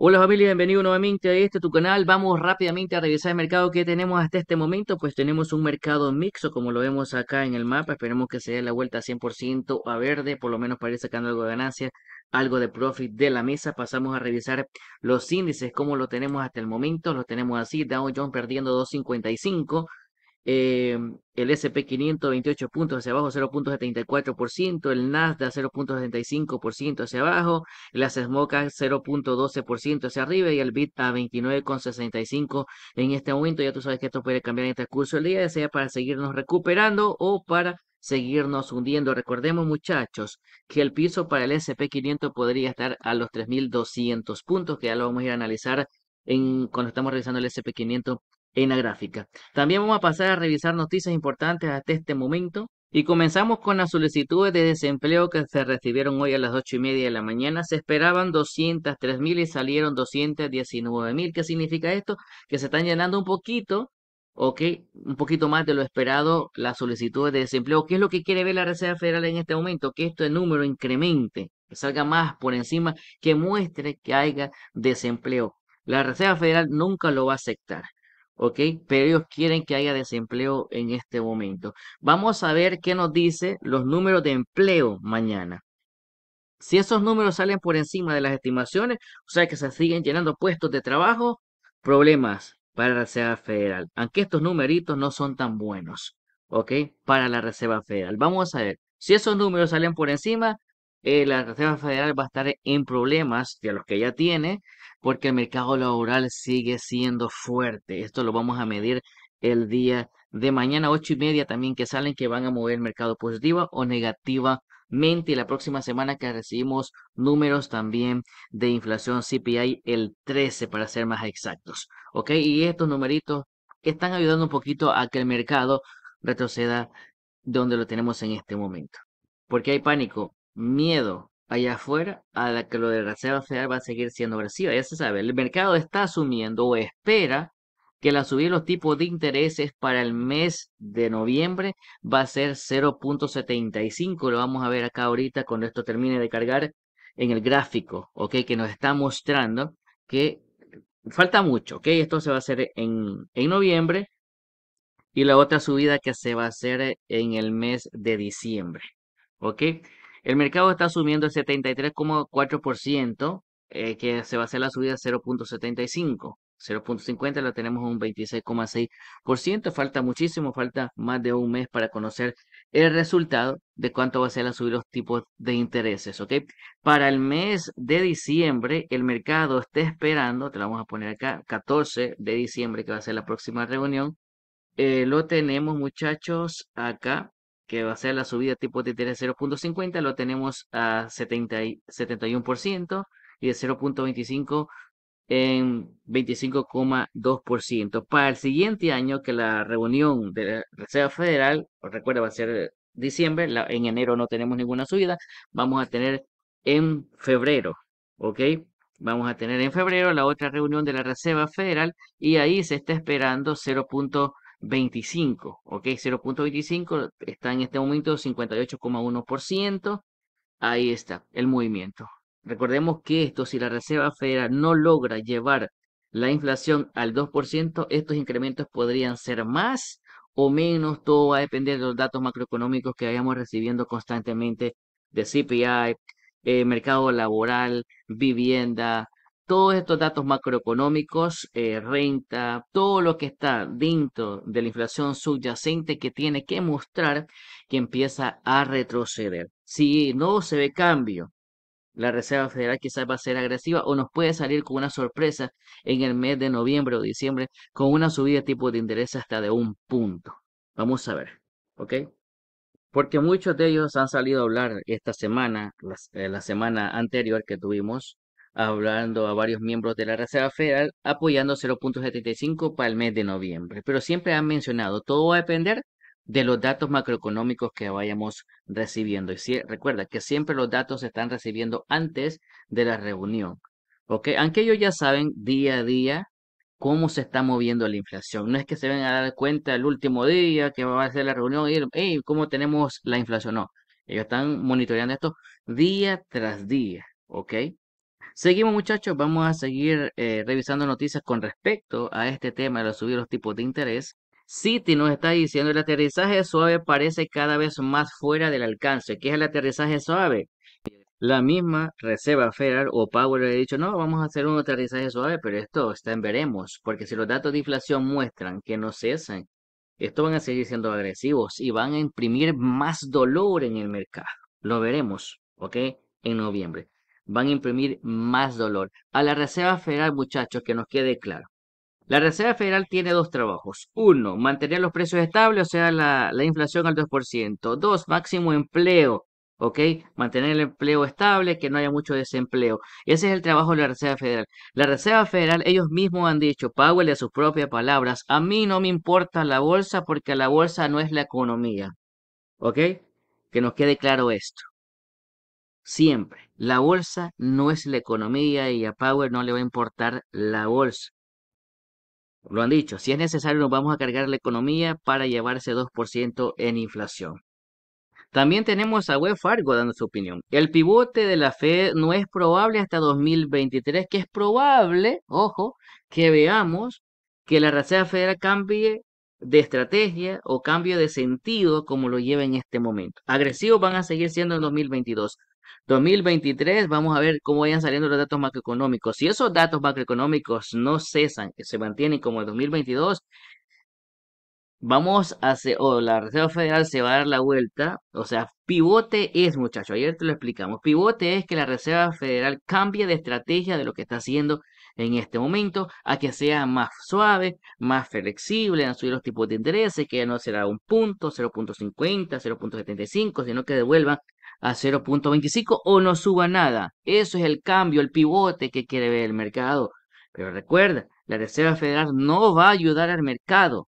Hola familia, bienvenido nuevamente a este tu canal. Vamos rápidamente a revisar el mercado que tenemos hasta este momento. Pues tenemos un mercado mixto como lo vemos acá en el mapa. Esperemos que se dé la vuelta 100% a verde, por lo menos para ir sacando algo de ganancia, algo de profit de la mesa. Pasamos a revisar los índices como lo tenemos hasta el momento. lo tenemos así, Dow Jones perdiendo 255. Em, el SP500 28 puntos hacia abajo, 0.74%, el Nasdaq 0.75% hacia abajo, las SMOCA, 0.12% hacia arriba y el BIT a 29.65 en este momento. Ya tú sabes que esto puede cambiar en este curso del día, sea para seguirnos recuperando o para seguirnos hundiendo. Recordemos muchachos que el piso para el SP500 podría estar a los 3.200 puntos, que ya lo vamos a ir a analizar en, cuando estamos revisando el SP500 en la gráfica. También vamos a pasar a revisar noticias importantes hasta este momento. Y comenzamos con las solicitudes de desempleo que se recibieron hoy a las 8 y media de la mañana. Se esperaban 203 mil y salieron 219 mil. ¿Qué significa esto? Que se están llenando un poquito, ok, un poquito más de lo esperado las solicitudes de desempleo. ¿Qué es lo que quiere ver la Reserva Federal en este momento? Que esto el número incremente, que salga más por encima, que muestre que haya desempleo. La Reserva Federal nunca lo va a aceptar. ¿ok? Pero ellos quieren que haya desempleo en este momento. Vamos a ver qué nos dice los números de empleo mañana. Si esos números salen por encima de las estimaciones, o sea que se siguen llenando puestos de trabajo, problemas para la Reserva Federal, aunque estos numeritos no son tan buenos, ¿ok? Para la Reserva Federal. Vamos a ver, si esos números salen por encima, eh, la Reserva Federal va a estar en problemas de los que ya tiene, porque el mercado laboral sigue siendo fuerte. Esto lo vamos a medir el día de mañana, ocho y media también que salen, que van a mover el mercado positiva o negativamente. Y la próxima semana que recibimos números también de inflación CPI, el 13 para ser más exactos. ¿Ok? Y estos numeritos están ayudando un poquito a que el mercado retroceda donde lo tenemos en este momento. Porque hay pánico, miedo allá afuera a la que lo de la Reserva Federal va a seguir siendo agresiva. Ya se sabe, el mercado está asumiendo o espera que la subida de los tipos de intereses para el mes de noviembre va a ser 0.75. Lo vamos a ver acá ahorita cuando esto termine de cargar en el gráfico, ¿ok? Que nos está mostrando que falta mucho, ¿ok? Esto se va a hacer en, en noviembre y la otra subida que se va a hacer en el mes de diciembre, ¿ok? El mercado está subiendo el 73,4%, eh, que se va a hacer la subida 0.75. 0.50 lo tenemos un 26,6%. Falta muchísimo, falta más de un mes para conocer el resultado de cuánto va a ser la subida los tipos de intereses, ¿ok? Para el mes de diciembre, el mercado está esperando, te lo vamos a poner acá, 14 de diciembre, que va a ser la próxima reunión. Eh, lo tenemos, muchachos, acá que va a ser la subida tipo de interés 0.50, lo tenemos a 70 71% y de 0.25 en 25,2%. Para el siguiente año, que la reunión de la Reserva Federal, recuerda, va a ser diciembre, la, en enero no tenemos ninguna subida, vamos a tener en febrero, ¿ok? Vamos a tener en febrero la otra reunión de la Reserva Federal y ahí se está esperando 0.25 25, ¿ok? 0.25 está en este momento 58,1%. Ahí está el movimiento. Recordemos que esto, si la Reserva Federal no logra llevar la inflación al 2%, estos incrementos podrían ser más o menos, todo va a depender de los datos macroeconómicos que vayamos recibiendo constantemente de CPI, eh, mercado laboral, vivienda, todos estos datos macroeconómicos, eh, renta, todo lo que está dentro de la inflación subyacente que tiene que mostrar que empieza a retroceder. Si no se ve cambio, la Reserva Federal quizás va a ser agresiva o nos puede salir con una sorpresa en el mes de noviembre o diciembre con una subida de tipo de interés hasta de un punto. Vamos a ver, ¿ok? Porque muchos de ellos han salido a hablar esta semana, eh, la semana anterior que tuvimos, hablando a varios miembros de la Reserva Federal apoyando 0.75 para el mes de noviembre. Pero siempre han mencionado, todo va a depender de los datos macroeconómicos que vayamos recibiendo. Y si, recuerda que siempre los datos se están recibiendo antes de la reunión. ¿ok? Aunque ellos ya saben día a día cómo se está moviendo la inflación. No es que se ven a dar cuenta el último día que va a ser la reunión y cómo tenemos la inflación. No, ellos están monitoreando esto día tras día. ¿Ok? Seguimos muchachos, vamos a seguir eh, revisando noticias con respecto a este tema de subir los tipos de interés. City nos está diciendo el aterrizaje suave parece cada vez más fuera del alcance. ¿Qué es el aterrizaje suave? La misma Reserva Federal o Powell ha dicho, no, vamos a hacer un aterrizaje suave, pero esto está en veremos, porque si los datos de inflación muestran que no cesan, esto van a seguir siendo agresivos y van a imprimir más dolor en el mercado. Lo veremos, ¿ok? En noviembre van a imprimir más dolor. A la Reserva Federal, muchachos, que nos quede claro. La Reserva Federal tiene dos trabajos. Uno, mantener los precios estables, o sea, la, la inflación al 2%. Dos, máximo empleo, ¿ok? Mantener el empleo estable, que no haya mucho desempleo. Ese es el trabajo de la Reserva Federal. La Reserva Federal, ellos mismos han dicho, Powell, a sus propias palabras, a mí no me importa la bolsa porque la bolsa no es la economía, ¿ok? Que nos quede claro esto siempre. La bolsa no es la economía y a Power no le va a importar la bolsa. Lo han dicho, si es necesario nos vamos a cargar la economía para llevarse 2% en inflación. También tenemos a Web Fargo dando su opinión. El pivote de la Fed no es probable hasta 2023, que es probable, ojo, que veamos que la Reserva Federal cambie de estrategia o cambio de sentido como lo lleva en este momento. Agresivos van a seguir siendo en 2022. 2023 vamos a ver cómo vayan saliendo los datos macroeconómicos. Si esos datos macroeconómicos no cesan, se mantienen como el 2022, vamos a hacer, o la Reserva Federal se va a dar la vuelta, o sea, pivote es, muchacho ayer te lo explicamos, pivote es que la Reserva Federal cambie de estrategia de lo que está haciendo en este momento a que sea más suave, más flexible en subir los tipos de intereses, que ya no será un punto, 0.50, 0.75, sino que devuelvan a 0.25 o no suba nada. Eso es el cambio, el pivote que quiere ver el mercado. Pero recuerda, la Reserva Federal no va a ayudar al mercado.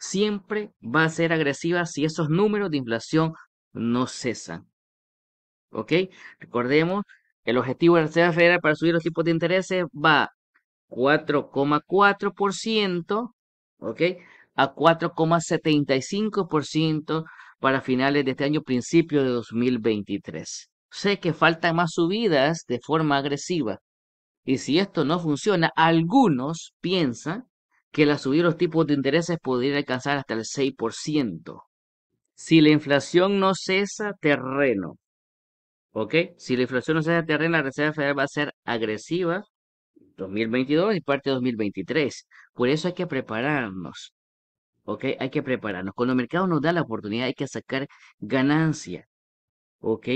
Siempre va a ser agresiva si esos números de inflación no cesan. ¿Ok? Recordemos, el objetivo de la Reserva Federal para subir los tipos de intereses va 4,4%, ¿ok? A 4,75% para finales de este año, principio de 2023. Sé que faltan más subidas de forma agresiva. Y si esto no funciona, algunos piensan que la subida de los tipos de intereses podría alcanzar hasta el 6%. Si la inflación no cesa, terreno. ¿Ok? Si la inflación no cesa, terreno, la Reserva Federal va a ser agresiva 2022 y parte de 2023. Por eso hay que prepararnos. ¿ok? Hay que prepararnos. Cuando el mercado nos da la oportunidad, hay que sacar ganancia, ¿ok?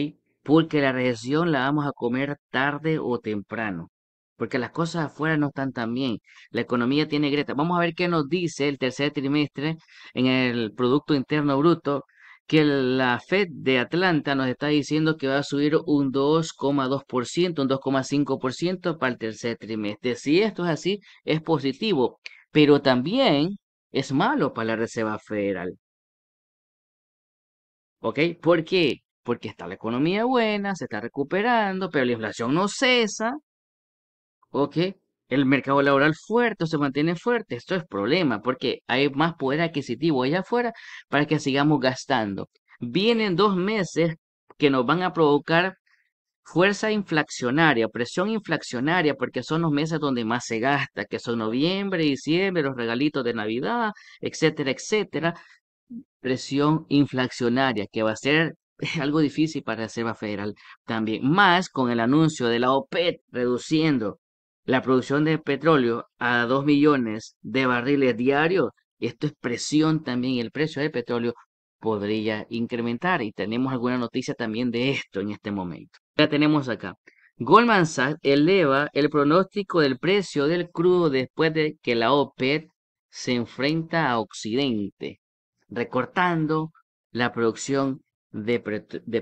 Porque la recesión la vamos a comer tarde o temprano, porque las cosas afuera no están tan bien. La economía tiene greta. Vamos a ver qué nos dice el tercer trimestre en el Producto Interno Bruto, que la Fed de Atlanta nos está diciendo que va a subir un 2,2%, un 2,5% para el tercer trimestre. Si esto es así, es positivo, pero también es malo para la Reserva Federal. ¿Ok? ¿Por qué? Porque está la economía buena, se está recuperando, pero la inflación no cesa. ¿Ok? El mercado laboral fuerte se mantiene fuerte. Esto es problema porque hay más poder adquisitivo allá afuera para que sigamos gastando. Vienen dos meses que nos van a provocar Fuerza inflacionaria, presión inflacionaria, porque son los meses donde más se gasta, que son noviembre, diciembre, los regalitos de Navidad, etcétera, etcétera. Presión inflacionaria, que va a ser algo difícil para la Reserva Federal también. Más con el anuncio de la OPEP reduciendo la producción de petróleo a 2 millones de barriles diarios. esto es presión también. y El precio del petróleo podría incrementar. Y tenemos alguna noticia también de esto en este momento. Ya tenemos acá. Goldman Sachs eleva el pronóstico del precio del crudo después de que la OPEP se enfrenta a Occidente, recortando la producción de,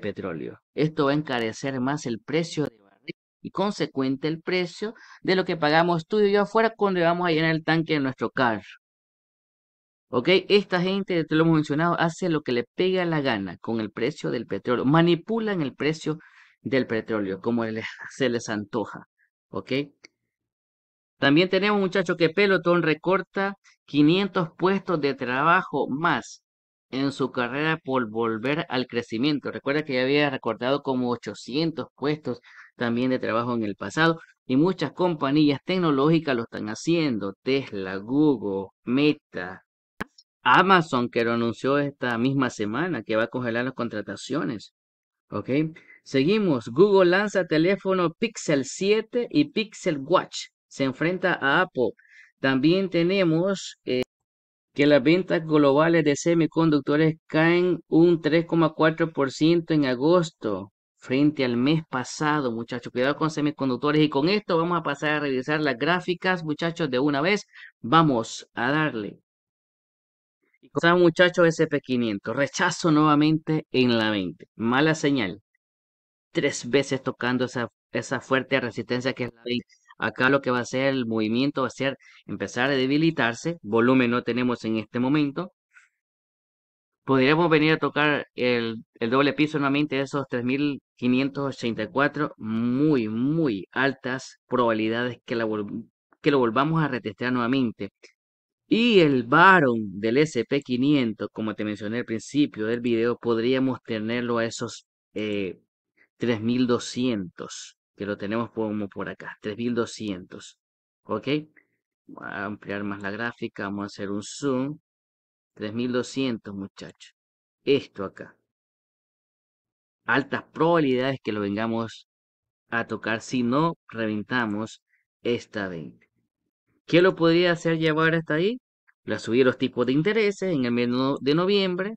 petróleo. Esto va a encarecer más el precio de barril y consecuente el precio de lo que pagamos tú y yo afuera cuando vamos a llenar el tanque de nuestro carro. ¿Ok? Esta gente, te lo hemos mencionado, hace lo que le pega la gana con el precio del petróleo. Manipulan el precio del petróleo, como se les antoja. ¿Ok? También tenemos, muchachos, que pelotón recorta 500 puestos de trabajo más en su carrera por volver al crecimiento. Recuerda que ya había recortado como 800 puestos también de trabajo en el pasado y muchas compañías tecnológicas lo están haciendo. Tesla, Google, Meta, Amazon que lo anunció esta misma semana que va a congelar las contrataciones. ¿Ok? Seguimos, Google lanza teléfono Pixel 7 y Pixel Watch. Se enfrenta a Apple. También tenemos eh, que las ventas globales de semiconductores caen un 3,4% en agosto frente al mes pasado, muchachos. Cuidado con semiconductores. Y con esto vamos a pasar a revisar las gráficas, muchachos, de una vez. Vamos a darle. Y muchachos, SP500. Rechazo nuevamente en la venta. Mala señal tres veces tocando esa, fuerte resistencia que es la B. Acá lo que va a hacer el movimiento va a ser empezar a debilitarse. Volumen no tenemos en este momento. Podríamos venir a tocar el, doble piso nuevamente de esos 3.584. Muy, muy altas probabilidades que, que lo volvamos a retestear nuevamente. Y el Baron del SP500, como te mencioné al principio del video, podríamos tenerlo a esos eh, 3200, que lo tenemos como por acá, 3200. ¿Ok? Voy a ampliar más la gráfica, vamos a hacer un zoom. 3200, muchachos. Esto acá. Altas probabilidades que lo vengamos a tocar si no reventamos esta 20. ¿Qué lo podría hacer llevar hasta ahí? La de los tipos de intereses en el mes de noviembre.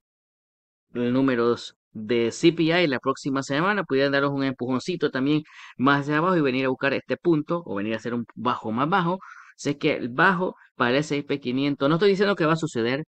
El número de CPI la próxima semana pudieran daros un empujoncito también más de abajo y venir a buscar este punto o venir a hacer un bajo más bajo. Sé que el bajo para el SP500, no estoy diciendo que va a suceder,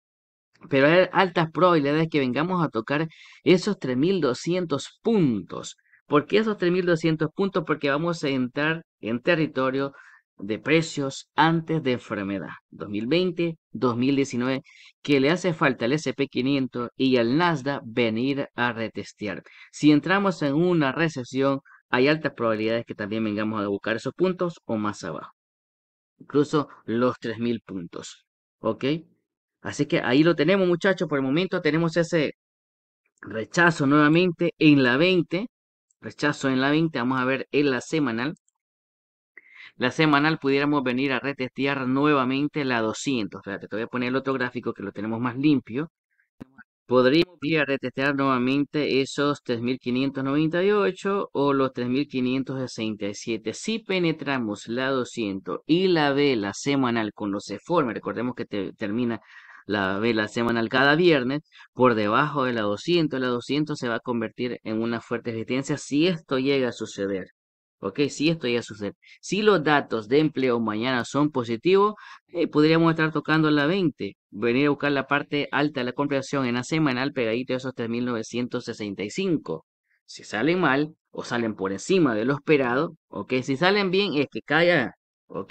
pero hay altas probabilidades que vengamos a tocar esos 3200 puntos. ¿Por qué esos 3200 puntos? Porque vamos a entrar en territorio de precios antes de enfermedad 2020-2019 que le hace falta al SP500 y al Nasdaq venir a retestear. Si entramos en una recesión, hay altas probabilidades que también vengamos a buscar esos puntos o más abajo. Incluso los 3.000 puntos. ¿Ok? Así que ahí lo tenemos muchachos. Por el momento tenemos ese rechazo nuevamente en la 20. Rechazo en la 20. Vamos a ver en la semanal la semanal pudiéramos venir a retestear nuevamente la 200. te voy a poner el otro gráfico que lo tenemos más limpio. Podríamos ir a retestear nuevamente esos 3.598 o los 3.567. Si penetramos la 200 y la vela semanal con los eformes, recordemos que termina la vela semanal cada viernes, por debajo de la 200, la 200 se va a convertir en una fuerte resistencia si esto llega a suceder. Ok, si esto ya sucede. Si los datos de empleo mañana son positivos, eh, podríamos estar tocando la 20. Venir a buscar la parte alta de la compración en la semanal pegadito de esos 3.965. Si salen mal o salen por encima de lo esperado, ok, si salen bien es que caiga, ok,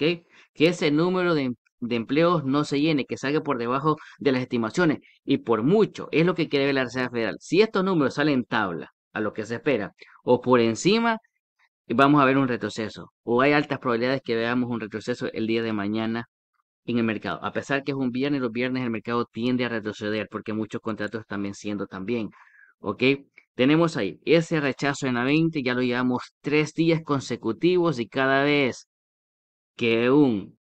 que ese número de, em-, de empleos no se llene, que salga por debajo de las estimaciones y por mucho, es lo que quiere ver la Reserva Federal. Si estos números salen tabla a lo que se espera o por encima, vamos a ver un retroceso o hay altas probabilidades que veamos un retroceso el día de mañana en el mercado. A pesar que es un viernes, los viernes el mercado tiende a retroceder porque muchos contratos están venciendo también. ¿Ok? Tenemos ahí ese rechazo en la 20, ya lo llevamos tres días consecutivos y cada vez que un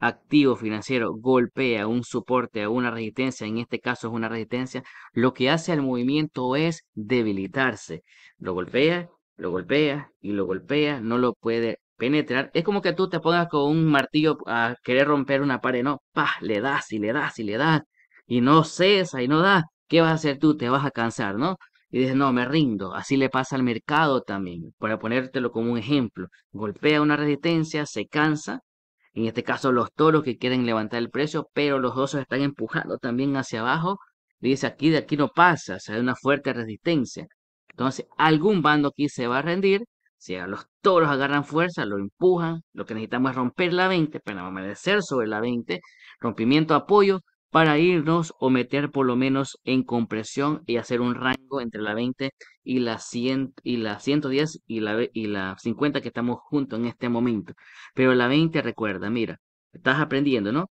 activo financiero golpea un soporte a una resistencia, en este caso es una resistencia, lo que hace al movimiento es debilitarse. Lo golpea lo golpea y lo golpea, no lo puede penetrar. Es como que tú te pongas con un martillo a querer romper una pared, no, pa, le das y le das y le das y no cesa y no da. ¿Qué vas a hacer tú? Te vas a cansar, ¿no? y dices, no, me rindo. Así le pasa al mercado también, para ponértelo como un ejemplo. Golpea una resistencia, se cansa. En este caso, los toros que quieren levantar el precio, pero los osos están empujando también hacia abajo. Dice, aquí de aquí no pasa, o sea, hay una fuerte resistencia. Entonces, algún bando aquí se va a rendir. Si a los toros agarran fuerza, lo empujan. Lo que necesitamos es romper la 20, para amanecer sobre la 20. Rompimiento apoyo para irnos o meter por lo menos en compresión y hacer un rango entre la 20 y la, y 110 y la, y la 50 que estamos juntos en este momento. Pero la 20, recuerda, mira, estás aprendiendo, ¿no?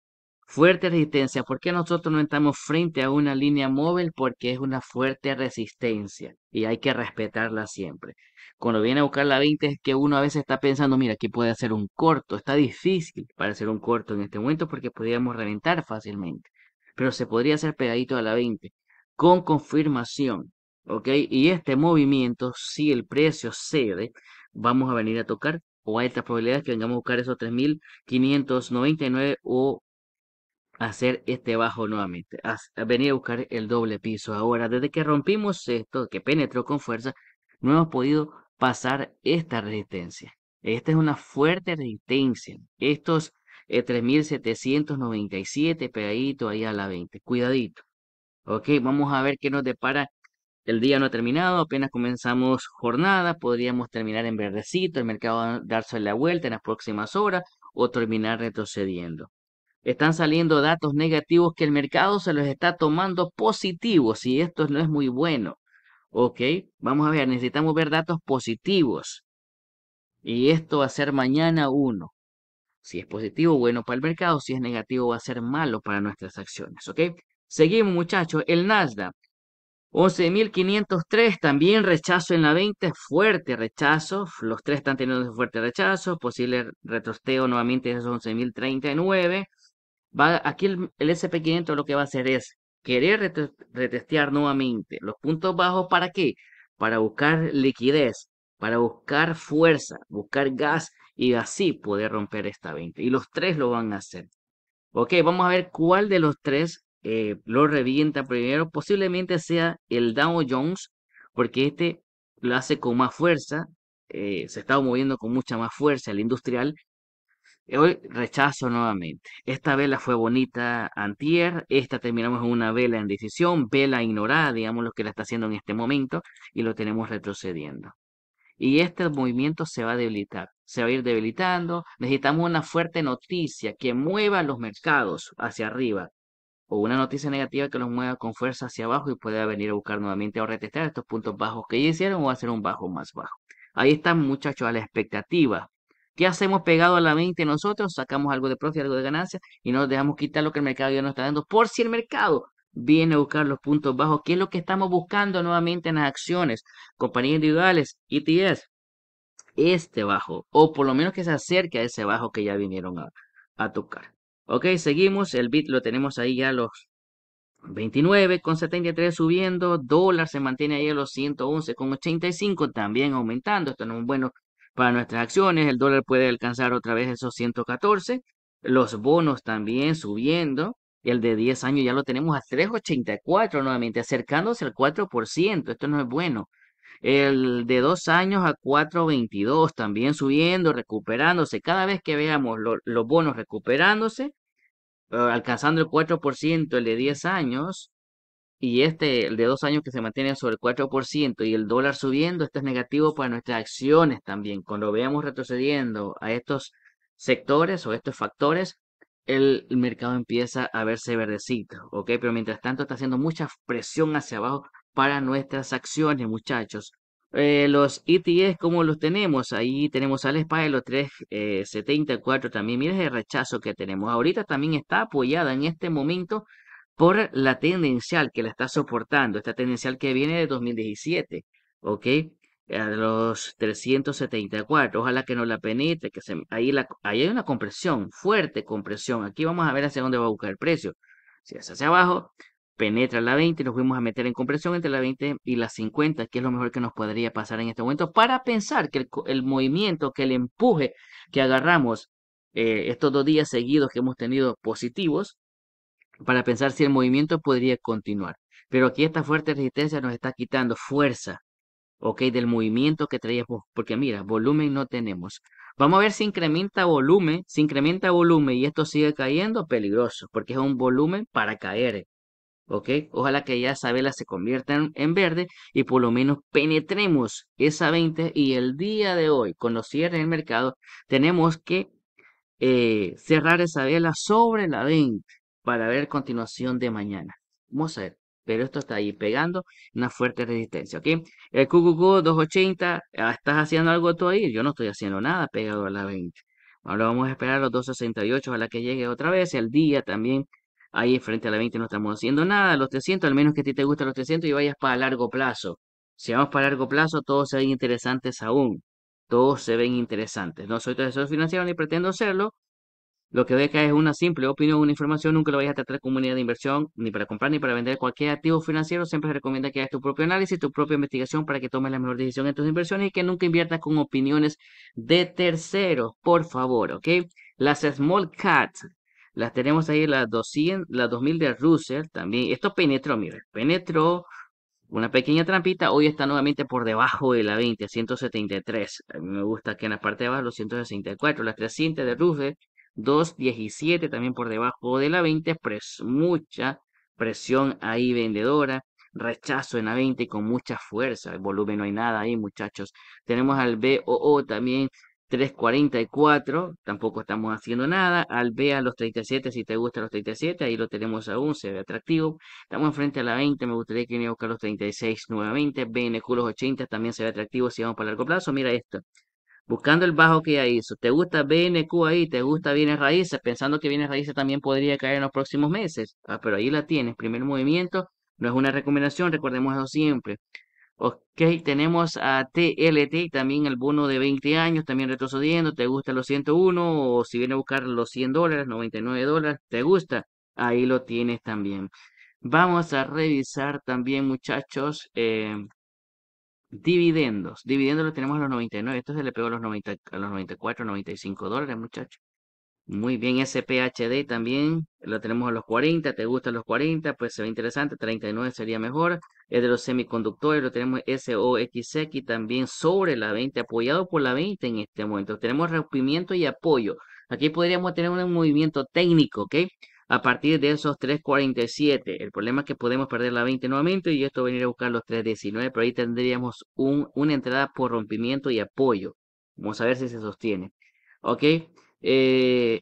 Fuerte resistencia. ¿Por qué nosotros no estamos frente a una línea móvil? Porque es una fuerte resistencia y hay que respetarla siempre. Cuando viene a buscar la 20 es que uno a veces está pensando, mira, aquí puede hacer un corto. Está difícil para hacer un corto en este momento porque podríamos reventar fácilmente. Pero se podría hacer pegadito a la 20 con confirmación. ¿Ok? Y este movimiento, si el precio cede, vamos a venir a tocar o hay esta probabilidades que vengamos a buscar esos 3.599 o hacer este bajo nuevamente, Venía a buscar el doble piso. Ahora, desde que rompimos esto, que penetró con fuerza, no hemos podido pasar esta resistencia. Esta es una fuerte resistencia. Estos 3797 eh, pegadito ahí a la 20. Cuidadito. Ok, vamos a ver qué nos depara. El día no ha terminado, apenas comenzamos jornada, podríamos terminar en verdecito, el mercado va a darse la vuelta en las próximas horas o terminar retrocediendo. Están saliendo datos negativos que el mercado se los está tomando positivos y esto no es muy bueno. Ok, vamos a ver, necesitamos ver datos positivos. Y esto va a ser mañana uno. Si es positivo, bueno para el mercado. Si es negativo, va a ser malo para nuestras acciones. ¿Ok? Seguimos, muchachos. El Nasdaq. 11.503, también rechazo en la 20, fuerte rechazo, los tres están teniendo fuerte rechazo, posible retrosteo nuevamente esos 11.039, aquí el, SP500 lo que va a hacer es querer retestear nuevamente los puntos bajos. ¿Para qué? Para buscar liquidez, para buscar fuerza, buscar gas y así poder romper esta venta. Y los tres lo van a hacer. Ok, vamos a ver cuál de los tres eh, lo revienta primero. Posiblemente sea el Dow Jones, porque este lo hace con más fuerza, eh, se está moviendo con mucha más fuerza el industrial Hoy rechazo nuevamente. Esta vela fue bonita antier, esta terminamos en una vela en decisión, vela ignorada, digamos lo que la está haciendo en este momento, y lo tenemos retrocediendo. Y este movimiento se va a debilitar, se va a ir debilitando. Necesitamos una fuerte noticia que mueva los mercados hacia arriba, o una noticia negativa que los mueva con fuerza hacia abajo y pueda venir a buscar nuevamente o retestar estos puntos bajos que ya hicieron o hacer un bajo más bajo. Ahí están muchachos a la expectativa ¿Qué hacemos pegado a la mente nosotros? Sacamos algo de profit, algo de ganancia y nos dejamos quitar lo que el mercado ya nos está dando. Por si el mercado viene a buscar los puntos bajos, ¿Qué es lo que estamos buscando nuevamente en las acciones, compañías individuales, ETS, este bajo, o por lo menos que se acerque a ese bajo que ya vinieron a, a tocar. Ok, seguimos, el bit lo tenemos ahí ya los con 73 subiendo, dólar se mantiene ahí a los con 85 también aumentando, esto no es bueno para nuestras acciones. El dólar puede alcanzar otra vez esos 114. Los bonos también subiendo. El de 10 años ya lo tenemos a 3,84 nuevamente, acercándose al 4%. Esto no es bueno. El de 2 años a 4,22 también subiendo, recuperándose. Cada vez que veamos los bonos recuperándose, eh, alcanzando el 4%, el de 10 años, y este, el de dos años que se mantiene sobre el 4% y el dólar subiendo, este es negativo para nuestras acciones también. Cuando veamos retrocediendo a estos sectores o estos factores, el, mercado empieza a verse verdecito, ¿ok? Pero mientras tanto está haciendo mucha presión hacia abajo para nuestras acciones, muchachos. Eh, los ETS, ¿cómo los tenemos? Ahí tenemos al de los 374 eh, también. Miren el rechazo que tenemos. Ahorita también está apoyada en este momento por la tendencial que la está soportando, esta tendencial que viene de 2017, ¿ok? A los 374, ojalá que no la penetre, que ahí, hay una compresión, fuerte compresión, aquí vamos a ver hacia dónde va a buscar el precio, si es hacia abajo, penetra la 20, nos fuimos a meter en compresión entre la 20 y la 50, que es lo mejor que nos podría pasar en este momento, para pensar que el, movimiento, que el empuje que agarramos eh, estos dos días seguidos que hemos tenido positivos, para pensar si el movimiento podría continuar. Pero aquí esta fuerte resistencia nos está quitando fuerza, ¿ok? Del movimiento que traíamos, porque mira, volumen no tenemos. Vamos a ver si incrementa volumen, si incrementa volumen y esto sigue cayendo, peligroso, porque es un volumen para caer, ¿ok? Ojalá que ya esa vela se convierta en, verde y por lo menos penetremos esa 20 y el día de hoy, con los cierres mercado, tenemos que eh, cerrar esa vela sobre la 20 para ver continuación de mañana. Vamos a ver, pero esto está ahí pegando una fuerte resistencia, ¿ok? El QQQ 280, ah, ¿estás haciendo algo tú ahí? Yo no estoy haciendo nada pegado a la 20. Ahora vamos a esperar a los 268 a la que llegue otra vez, y al día también. Ahí frente a la 20 no estamos haciendo nada, los 300, al menos que a ti te gusten los 300 y vayas para largo plazo. Si vamos para largo plazo, todos se ven interesantes aún. Todos se ven interesantes. No soy asesor financiero ni pretendo serlo, lo que que es una simple opinión, una información, nunca lo vayas a tratar como unidad de inversión, ni para comprar ni para vender cualquier activo financiero. Siempre se recomienda que hagas tu propio análisis, tu propia investigación para que tomes la mejor decisión en tus inversiones y que nunca inviertas con opiniones de terceros, por favor, ¿ok? Las Small Cats, las tenemos ahí, las 200, las 2000 de Russell también. Esto penetró, mira, penetró una pequeña trampita, hoy está nuevamente por debajo de la 20, 173. A mí me gusta que en la parte de abajo, los 164, las 300 de Russell 2.17 también por debajo de la 20, mucha presión ahí vendedora, rechazo en la 20 con mucha fuerza, volumen no hay nada ahí muchachos. Tenemos al BOO también 3.44, tampoco estamos haciendo nada. Al B a los 37, si te gusta los 37, ahí lo tenemos aún, se ve atractivo. Estamos enfrente a la 20, me gustaría que viniera a buscar los 36 nuevamente. BNQ los 80 también se ve atractivo si vamos para largo plazo. Mira esto, buscando el bajo que ya hizo. ¿Te gusta BNQ ahí? ¿Te gusta bienes raíces? Pensando que bienes raíces también podría caer en los próximos meses. Ah, pero ahí la tienes. Primer movimiento. No es una recomendación, recordemos eso siempre. Ok, tenemos a TLT, también el bono de 20 años, también retrocediendo. ¿Te gusta los 101? O si viene a buscar los 100 dólares, 99 dólares, ¿te gusta? Ahí lo tienes también. Vamos a revisar también, muchachos. Eh, Dividendos. Dividendos lo tenemos a los 99. Esto se le pegó a los, 90, a los 94, 95 dólares, muchachos. Muy bien, SPHD también lo tenemos a los 40. ¿Te gustan los 40? Pues se ve interesante. 39 sería mejor. Es de los semiconductores. Lo tenemos SOXX también sobre la 20, apoyado por la 20 en este momento. Tenemos rompimiento y apoyo. Aquí podríamos tener un movimiento técnico, ¿ok? a partir de esos 3.47. El problema es que podemos perder la 20 nuevamente y esto venir a buscar los 3.19, pero ahí tendríamos una entrada por rompimiento y apoyo. Vamos a ver si se sostiene. ¿Ok? SMH eh,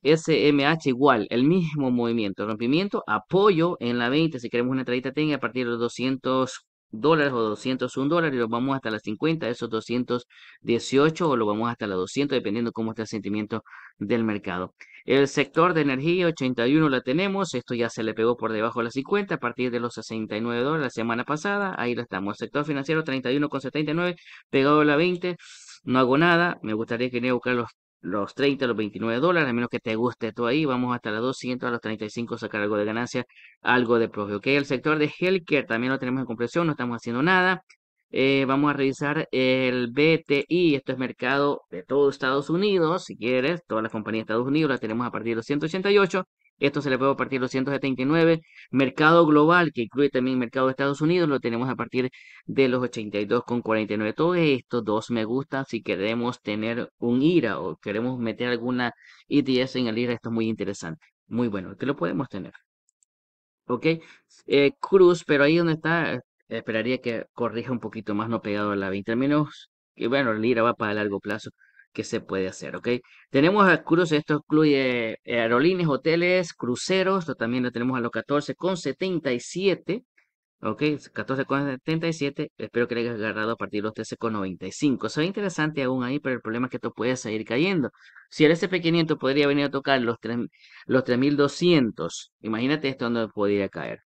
igual, el mismo movimiento, rompimiento, apoyo en la 20, si queremos una entradita Tenga a partir de los 200, dólares o 201 dólar y los vamos hasta las 50, esos 218 o lo vamos hasta las 200, dependiendo cómo está el sentimiento del mercado. El sector de energía 81 la tenemos, esto ya se le pegó por debajo de las 50 a partir de los 69 dólares la semana pasada, ahí lo estamos. El sector financiero 31,79, pegado a la 20, no hago nada, me gustaría que a buscar los los 30, los 29 dólares, a menos que te guste esto ahí, vamos hasta los 200, a los 35 sacar algo de ganancia, algo de profe, ¿ok? El sector de healthcare también lo tenemos en compresión, no estamos haciendo nada. Eh, vamos a revisar el BTI, esto es mercado de todo Estados Unidos, si quieres, todas las compañías de Estados Unidos la tenemos a partir de los 188, esto se le puede partir los 279. Mercado global, que incluye también mercado de Estados Unidos, lo tenemos a partir de los 82,49. Todo esto, dos me gustan si queremos tener un IRA o queremos meter alguna ETS en el IRA. Esto es muy interesante. Muy bueno, que lo podemos tener. Ok, eh, Cruz, pero ahí donde está, esperaría que corrija un poquito más, no pegado a la 20. Al menos, que bueno, el IRA va para largo plazo que se puede hacer, ¿ok? Tenemos a esto incluye eh, aerolíneas, hoteles, cruceros, también lo tenemos a los 14,77, ¿ok? 14,77, espero que le hayas agarrado a partir de los 13,95. Se ve interesante aún ahí, pero el problema es que esto puede seguir cayendo. Si el SP500 podría venir a tocar los los 3.200, imagínate esto donde podría caer,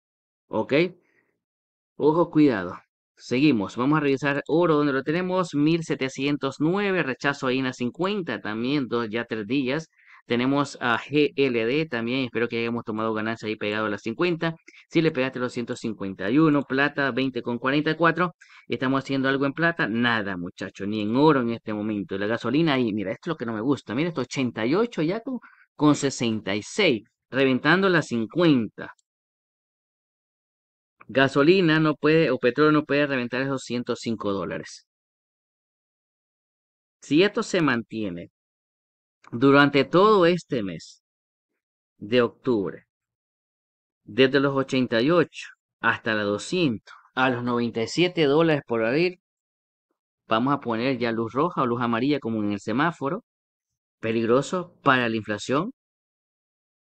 ¿ok? Ojo, cuidado. Seguimos, vamos a revisar oro donde lo tenemos, 1709, rechazo ahí en la 50, también dos, ya tres días. Tenemos a GLD también, espero que hayamos tomado ganancia ahí pegado a las 50. Si le pegaste los 151, plata con 44, Estamos haciendo algo en plata, nada muchacho, ni en oro en este momento. La gasolina ahí, mira, esto es lo que no me gusta. Mira, esto 88 ya con, con 66, reventando las 50. Gasolina no puede, o petróleo no puede reventar esos 105 dólares. Si esto se mantiene durante todo este mes de octubre, desde los 88 hasta los 200, a los 97 dólares por abril, vamos a poner ya luz roja o luz amarilla como en el semáforo, peligroso para la inflación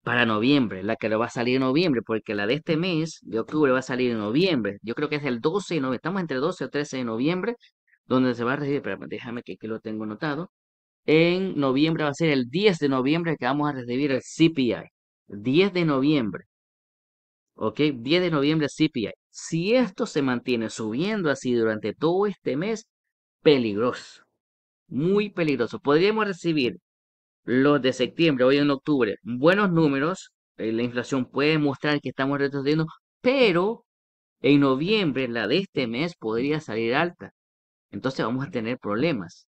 para noviembre, la que va a salir en noviembre, porque la de este mes, de octubre, va a salir en noviembre. Yo creo que es el 12 de noviembre, estamos entre 12 o 13 de noviembre, donde se va a recibir, pero déjame que aquí lo tengo notado. En noviembre va a ser el 10 de noviembre que vamos a recibir el CPI. 10 de noviembre. ¿Ok? 10 de noviembre CPI. Si esto se mantiene subiendo así durante todo este mes, peligroso. Muy peligroso. Podríamos recibir los de septiembre, hoy en octubre, buenos números, eh, la inflación puede mostrar que estamos retrocediendo, pero en noviembre, la de este mes, podría salir alta. Entonces vamos a tener problemas.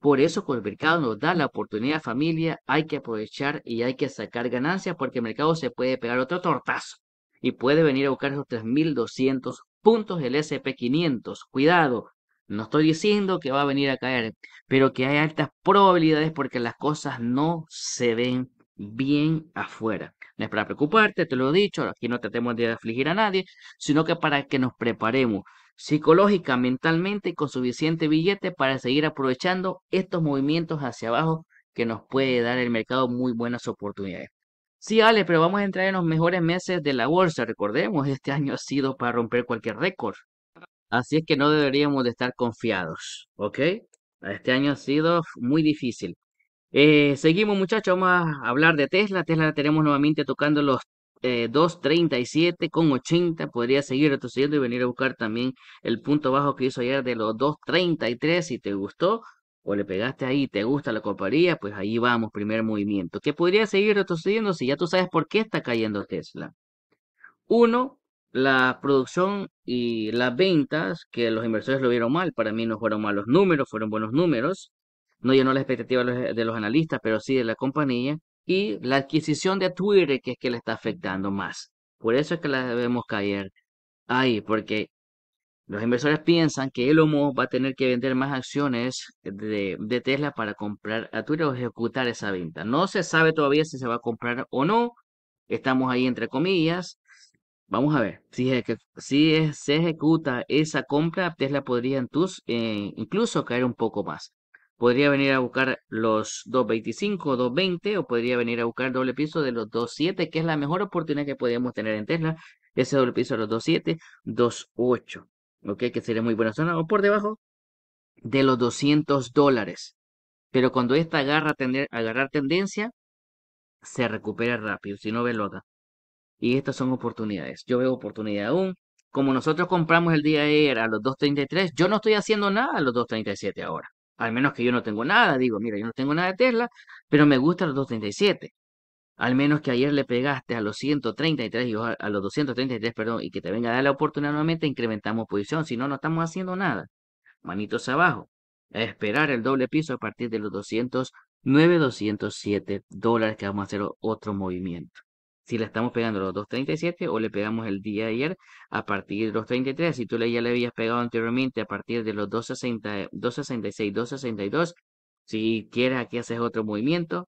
Por eso cuando el mercado nos da la oportunidad familia, hay que aprovechar y hay que sacar ganancias porque el mercado se puede pegar otro tortazo y puede venir a buscar esos 3.200 puntos del SP500. Cuidado, no estoy diciendo que va a venir a caer, pero que hay altas probabilidades porque las cosas no se ven bien afuera. No es para preocuparte, te lo he dicho, aquí no tratemos de afligir a nadie, sino que para que nos preparemos psicológica, mentalmente y con suficiente billete para seguir aprovechando estos movimientos hacia abajo que nos puede dar el mercado muy buenas oportunidades. Sí, Ale, pero vamos a entrar en los mejores meses de la bolsa. Recordemos, este año ha sido para romper cualquier récord. Así es que no deberíamos de estar confiados, ¿ok? Este año ha sido muy difícil. Eh, seguimos muchachos, vamos a hablar de Tesla. Tesla la tenemos nuevamente tocando los 2.37 eh, con 80. Podría seguir retrocediendo y venir a buscar también el punto bajo que hizo ayer de los 2.33. Si te gustó o le pegaste ahí, te gusta la coparía, pues ahí vamos, primer movimiento. ¿Qué podría seguir retrocediendo si ya tú sabes por qué está cayendo Tesla. Uno, la producción y las ventas, que los inversores lo vieron mal, para mí no fueron malos números, fueron buenos números, no llenó la expectativa de los, analistas, pero sí de la compañía, y la adquisición de Twitter, que es que le está afectando más. Por eso es que la debemos caer ahí, porque los inversores piensan que Elon Musk va a tener que vender más acciones de, de, Tesla para comprar a Twitter o ejecutar esa venta. No se sabe todavía si se va a comprar o no. Estamos ahí entre comillas. Vamos a ver, si, se ejecuta esa compra, Tesla podría eh, incluso caer un poco más. Podría venir a buscar los 2.25, 2.20 o podría venir a buscar doble piso de los 2.7, que es la mejor oportunidad que podríamos tener en Tesla. Ese doble piso de los 2.7, 2.8, ¿ok? Que sería muy buena zona o por debajo de los 200 dólares. Pero cuando esta agarra agarrar tendencia, se recupera rápido, si no, velo acá. Y estas son oportunidades. Yo veo oportunidad aún. Como nosotros compramos el día de ayer a los 2.33, yo no estoy haciendo nada a los 2.37 ahora. Al menos que yo no tengo nada. Digo, mira, yo no tengo nada de Tesla, pero me gusta los 2.37. Al menos que ayer le pegaste a los 133 y a los 233, perdón, y que te venga a dar la oportunidad nuevamente, incrementamos posición. Si no, no estamos haciendo nada. Manitos abajo. esperar el doble piso a partir de los 209, 207 dólares que vamos a hacer otro movimiento si le estamos pegando los 2.37 o le pegamos el día de ayer a partir de los 33. Si tú ya le habías pegado anteriormente a partir de los 2.66, 2.62, si quieres aquí haces otro movimiento,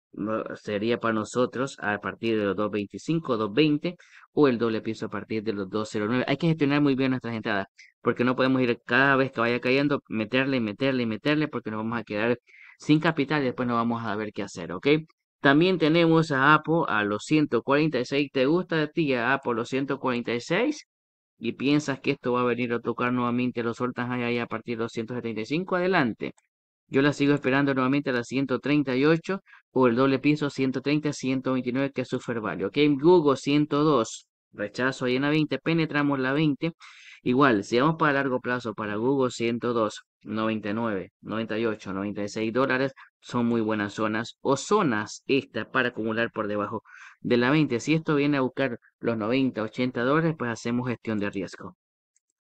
sería para nosotros a partir de los 2.25, 2.20 o el doble piso a partir de los 2.09. Hay que gestionar muy bien nuestras entradas porque no podemos ir cada vez que vaya cayendo, meterle, meterle, y meterle porque nos vamos a quedar sin capital y después no vamos a ver qué hacer, ¿ok? También tenemos a Apo a los 146. ¿Te gusta a ti a Apple los 146? Y piensas que esto va a venir a tocar nuevamente los sueltas ahí a partir de los 175. Adelante. Yo la sigo esperando nuevamente a las 138 o el doble piso 130-129 que es su fair Ok, Google 102. Rechazo ahí en la 20. Penetramos la 20. Igual, si vamos para largo plazo, para Google 102, 99, 98, 96 dólares son muy buenas zonas o zonas estas para acumular por debajo de la 20. Si esto viene a buscar los 90, 80 dólares, pues hacemos gestión de riesgo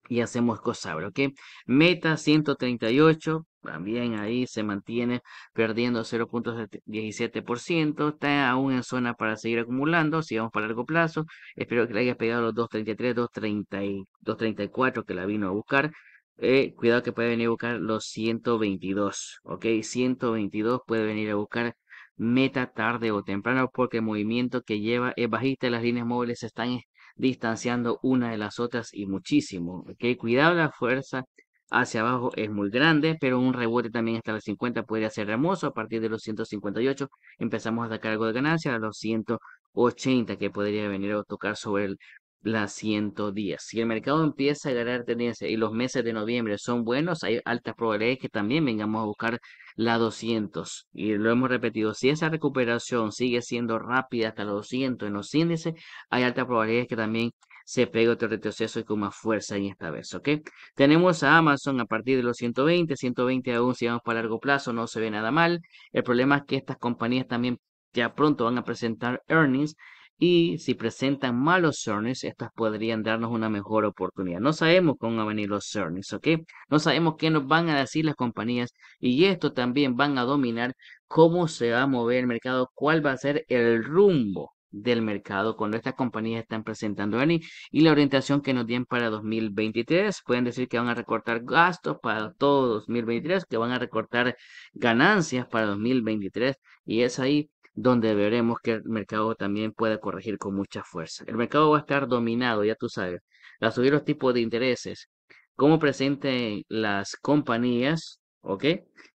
y hacemos cosas, ¿ok? Meta 138, también ahí se mantiene perdiendo 0.17%, está aún en zona para seguir acumulando, si vamos para largo plazo, espero que le haya pegado los 2.33, 2.34 que la vino a buscar, eh, cuidado que puede venir a buscar los 122, ¿ok? 122 puede venir a buscar meta tarde o temprano porque el movimiento que lleva es bajista, las líneas móviles están distanciando una de las otras y muchísimo. que Cuidado, la fuerza hacia abajo es muy grande, pero un rebote también hasta las 50 podría ser hermoso. A partir de los 158 empezamos a dar algo de ganancia, a los 180 que podría venir a tocar sobre el la 110. Si el mercado empieza a ganar tendencia y los meses de noviembre son buenos, hay altas probabilidades que también vengamos a buscar la 200. Y lo hemos repetido, si esa recuperación sigue siendo rápida hasta los 200 en los índices, hay altas probabilidades que también se pegue otro retroceso y con más fuerza en esta vez, ¿ok? Tenemos a Amazon a partir de los 120, 120 aún si vamos para largo plazo no se ve nada mal. El problema es que estas compañías también ya pronto van a presentar earnings y si presentan malos earnings, estas podrían darnos una mejor oportunidad. No sabemos cómo van a venir los earnings, ¿ok? No sabemos qué nos van a decir las compañías y esto también van a dominar cómo se va a mover el mercado, cuál va a ser el rumbo del mercado cuando estas compañías están presentando earnings y la orientación que nos den para 2023. Pueden decir que van a recortar gastos para todo 2023, que van a recortar ganancias para 2023 y es ahí donde veremos que el mercado también puede corregir con mucha fuerza. El mercado va a estar dominado, ya tú sabes, a subir los tipos de intereses, cómo presenten las compañías, ¿ok?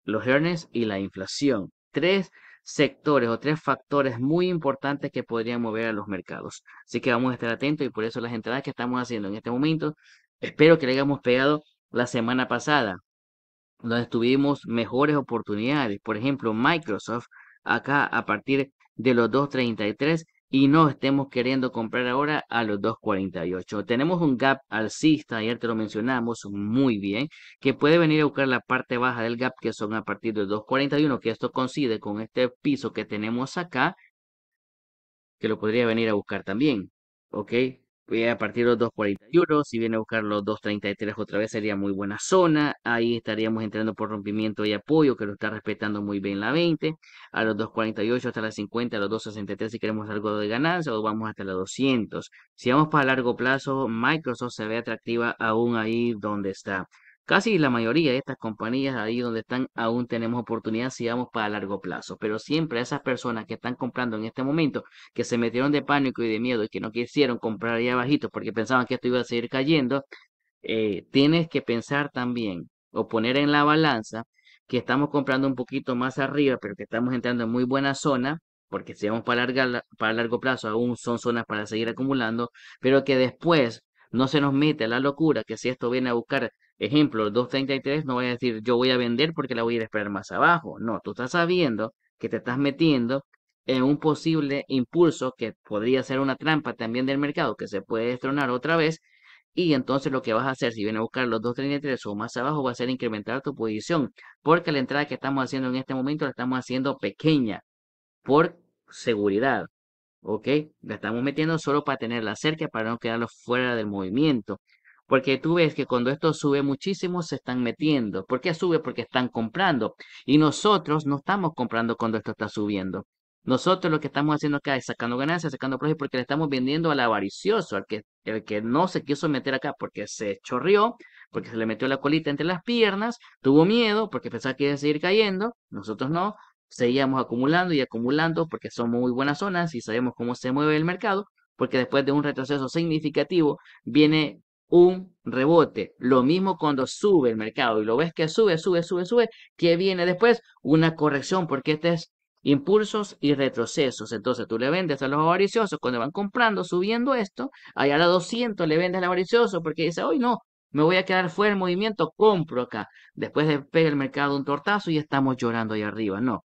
Los earnings y la inflación. Tres sectores o tres factores muy importantes que podrían mover a los mercados. Así que vamos a estar atentos y por eso las entradas que estamos haciendo en este momento, espero que le hayamos pegado la semana pasada, donde tuvimos mejores oportunidades. Por ejemplo, Microsoft acá a partir de los 2.33 y no estemos queriendo comprar ahora a los 2.48. Tenemos un gap alcista, ayer te lo mencionamos muy bien, que puede venir a buscar la parte baja del gap que son a partir de 2.41, que esto coincide con este piso que tenemos acá, que lo podría venir a buscar también. ¿Ok? Voy a partir los 2.41, si viene a buscar los 2.33 otra vez sería muy buena zona. Ahí estaríamos entrando por rompimiento y apoyo, que lo está respetando muy bien la 20. A los 2.48 hasta la 50, a los 2.63 si queremos algo de ganancia o vamos hasta los 200. Si vamos para largo plazo, Microsoft se ve atractiva aún ahí donde está. Casi la mayoría de estas compañías ahí donde están aún tenemos oportunidad si vamos para largo plazo, pero siempre a esas personas que están comprando en este momento, que se metieron de pánico y de miedo y que no quisieron comprar ahí abajito porque pensaban que esto iba a seguir cayendo, eh, tienes que pensar también o poner en la balanza que estamos comprando un poquito más arriba, pero que estamos entrando en muy buena zona, porque si vamos para, para largo plazo aún son zonas para seguir acumulando, pero que después no se nos mete la locura que si esto viene a buscar Ejemplo, 2.33 no voy a decir yo voy a vender porque la voy a esperar más abajo. No, tú estás sabiendo que te estás metiendo en un posible impulso que podría ser una trampa también del mercado que se puede destronar otra vez. Y entonces lo que vas a hacer si viene a buscar los 2.33 o más abajo va a ser incrementar tu posición. Porque la entrada que estamos haciendo en este momento la estamos haciendo pequeña por seguridad. ¿Ok? La estamos metiendo solo para tenerla cerca para no quedarlo fuera del movimiento. Porque tú ves que cuando esto sube muchísimo se están metiendo. ¿Por qué sube? Porque están comprando. Y nosotros no estamos comprando cuando esto está subiendo. Nosotros lo que estamos haciendo acá es sacando ganancias, sacando proyectos, porque le estamos vendiendo al avaricioso, al que, el que no se quiso meter acá porque se chorrió, porque se le metió la colita entre las piernas, tuvo miedo porque pensaba que iba a seguir cayendo. Nosotros no, seguíamos acumulando y acumulando porque somos muy buenas zonas y sabemos cómo se mueve el mercado, porque después de un retroceso significativo viene un rebote. Lo mismo cuando sube el mercado y lo ves que sube, sube, sube, sube, que viene después una corrección porque este es impulsos y retrocesos. Entonces tú le vendes a los avariciosos cuando van comprando, subiendo esto, allá a la 200 le vendes al avaricioso porque dice, hoy no, me voy a quedar fuera del movimiento, compro acá. Después de pega el mercado un tortazo y estamos llorando ahí arriba. No.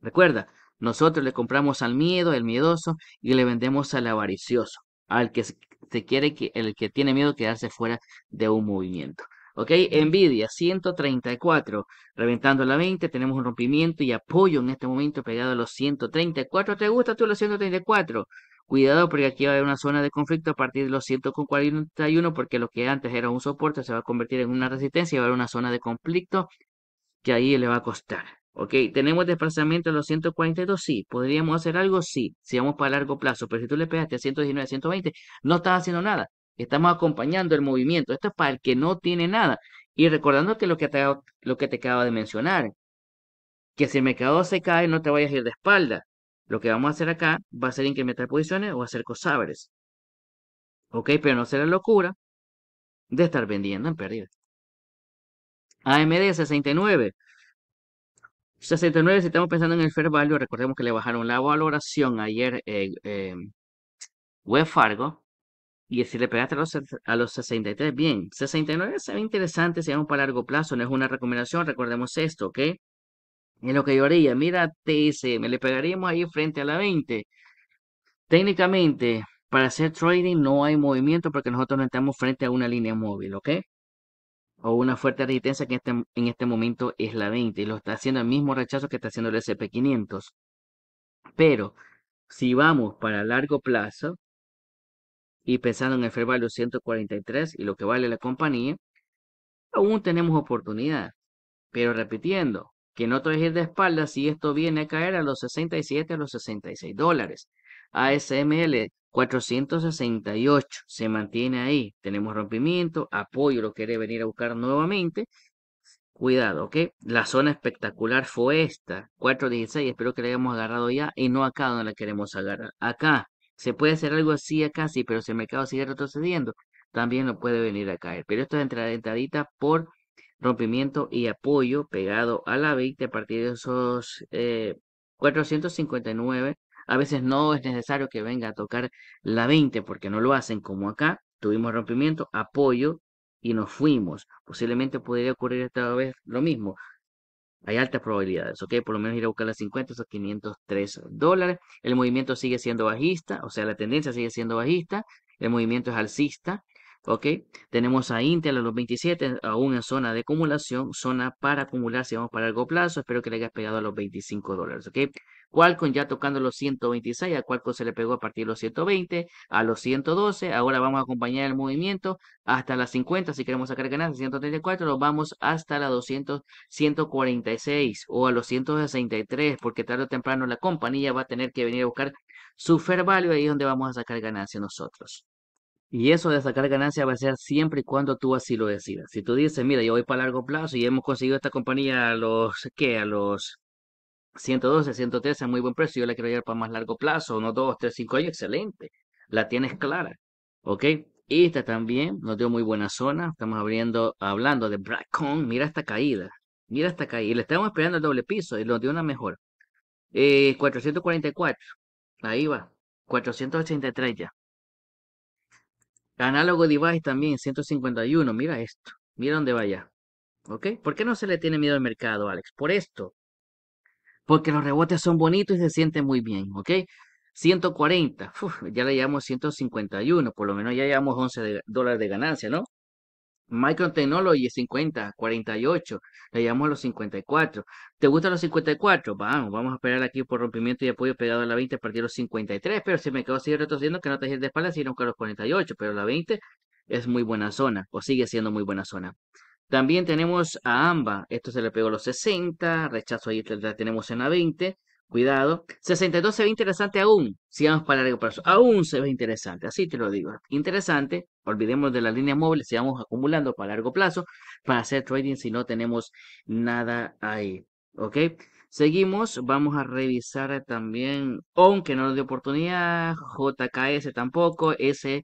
Recuerda, nosotros le compramos al miedo, el miedoso, y le vendemos al avaricioso, al que se quiere que el que tiene miedo quedarse fuera de un movimiento. ¿Ok? envidia, 134, reventando la 20, tenemos un rompimiento y apoyo en este momento pegado a los 134. ¿Te gusta tú los 134? Cuidado porque aquí va a haber una zona de conflicto a partir de los 141 porque lo que antes era un soporte se va a convertir en una resistencia y va a haber una zona de conflicto que ahí le va a costar. Ok, tenemos desplazamiento a los 142, sí. ¿Podríamos hacer algo? Sí, si vamos para largo plazo. Pero si tú le pegaste a 119, 120, no estás haciendo nada. Estamos acompañando el movimiento. Esto es para el que no tiene nada. Y recordando que lo que te, acabo de mencionar, que si el mercado se cae, no te vayas a ir de espalda. Lo que vamos a hacer acá va a ser incrementar posiciones o hacer cosabres. Ok, pero no será locura de estar vendiendo en pérdida. AMD 69. 69, si estamos pensando en el fair value, recordemos que le bajaron la valoración ayer eh, em, Web Fargo. Y si le pegaste a los, a los 63, bien. 69 se ve interesante, si llama para largo plazo, no es una recomendación, recordemos esto, ¿ok? En lo que yo haría, mira TSM, le pegaríamos ahí frente a la 20. Técnicamente, para hacer trading no hay movimiento porque nosotros no estamos frente a una línea móvil, ¿ok? o una fuerte resistencia que en este, en este momento es la 20 y lo está haciendo el mismo rechazo que está haciendo el SP500. Pero si vamos para largo plazo y pensando en el fair value 143 y lo que vale la compañía, aún tenemos oportunidad. Pero repitiendo, que no te ir de espaldas si esto viene a caer a los 67 a los 66 dólares. ASML 468 se mantiene ahí. Tenemos rompimiento, apoyo lo quiere venir a buscar nuevamente. Cuidado, ¿ok? La zona espectacular fue esta, 416. Espero que la hayamos agarrado ya y no acá donde la queremos agarrar. Acá, se puede hacer algo así acá, sí, pero si el mercado sigue retrocediendo, también lo puede venir a caer. Pero esto es entradita por rompimiento y apoyo pegado a la 20 a partir de esos 459 eh, a veces no es necesario que venga a tocar la 20 porque no lo hacen como acá. Tuvimos rompimiento, apoyo y nos fuimos. Posiblemente podría ocurrir esta vez lo mismo. Hay altas probabilidades, ¿ok? Por lo menos ir a buscar las 50, esos 503 dólares. El movimiento sigue siendo bajista, o sea, la tendencia sigue siendo bajista. El movimiento es alcista. ¿Ok? Tenemos a Intel a los 27, aún en zona de acumulación, zona para acumular si vamos para largo plazo. Espero que le hayas pegado a los 25 dólares, ¿ok? Qualcomm ya tocando los 126, a Qualcomm se le pegó a partir de los 120, a los 112. Ahora vamos a acompañar el movimiento hasta las 50, si queremos sacar ganancias, 134, nos vamos hasta la 200, 146 o a los 163, porque tarde o temprano la compañía va a tener que venir a buscar su fair value, ahí es donde vamos a sacar ganancias nosotros. Y eso de sacar ganancia va a ser siempre y cuando tú así lo decidas. Si tú dices, mira, yo voy para largo plazo y hemos conseguido esta compañía a los, ¿qué? A los 112, 113, muy buen precio, yo la quiero llevar para más largo plazo, unos 2, 3, 5 años, excelente. La tienes clara, ¿ok? Y esta también nos dio muy buena zona. Estamos abriendo, hablando de bracon, Mira esta caída. Mira esta caída. Y le estamos esperando el doble piso y nos dio una mejor. Eh, 444. Ahí va. 483 ya. Análogo device también, 151. Mira esto. Mira dónde va ya. ¿Ok? ¿Por qué no se le tiene miedo al mercado, Alex? Por esto. Porque los rebotes son bonitos y se sienten muy bien. ¿Ok? 140. ya le llevamos 151. Por lo menos ya llevamos 11 dólares de ganancia, ¿no? Technology 50, 48, le llamamos los 54. ¿Te gustan los 54? Vamos, vamos a esperar aquí por rompimiento y apoyo pegado a la 20 a partir de los 53, pero si me quedo reto retrocediendo que no te dejes de espalda, sino que los 48, pero la 20 es muy buena zona, o sigue siendo muy buena zona. También tenemos a AMBA, esto se le pegó a los 60, rechazo ahí la tenemos en la 20, Cuidado. 62 se ve interesante aún. sigamos para largo plazo. Aún se ve interesante. Así te lo digo. Interesante. Olvidemos de las líneas móviles. Sigamos acumulando para largo plazo. Para hacer trading si no tenemos nada ahí. ¿Ok? Seguimos. Vamos a revisar también. que no nos dio oportunidad. JKS tampoco. S.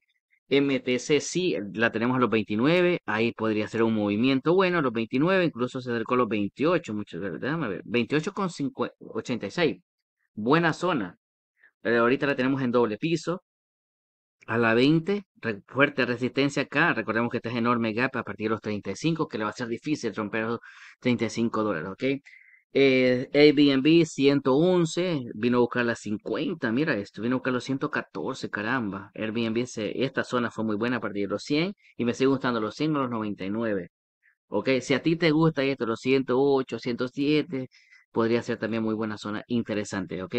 MTC sí, la tenemos a los 29, ahí podría ser un movimiento bueno, a los 29, incluso se acercó a los 28, muchas ¿verdad? A ver, buena zona, pero ahorita la tenemos en doble piso, a la 20, fuerte resistencia acá, recordemos que este es enorme gap a partir de los 35, que le va a ser difícil romper los 35 dólares, ¿ok? Eh, Airbnb 111, vino a buscar la 50, mira esto, vino a buscar los 114, caramba. Airbnb, esta zona fue muy buena a partir de los 100 y me sigue gustando los 100 a los 99. Ok, si a ti te gusta esto, los 108, 107, podría ser también muy buena zona, interesante, ok.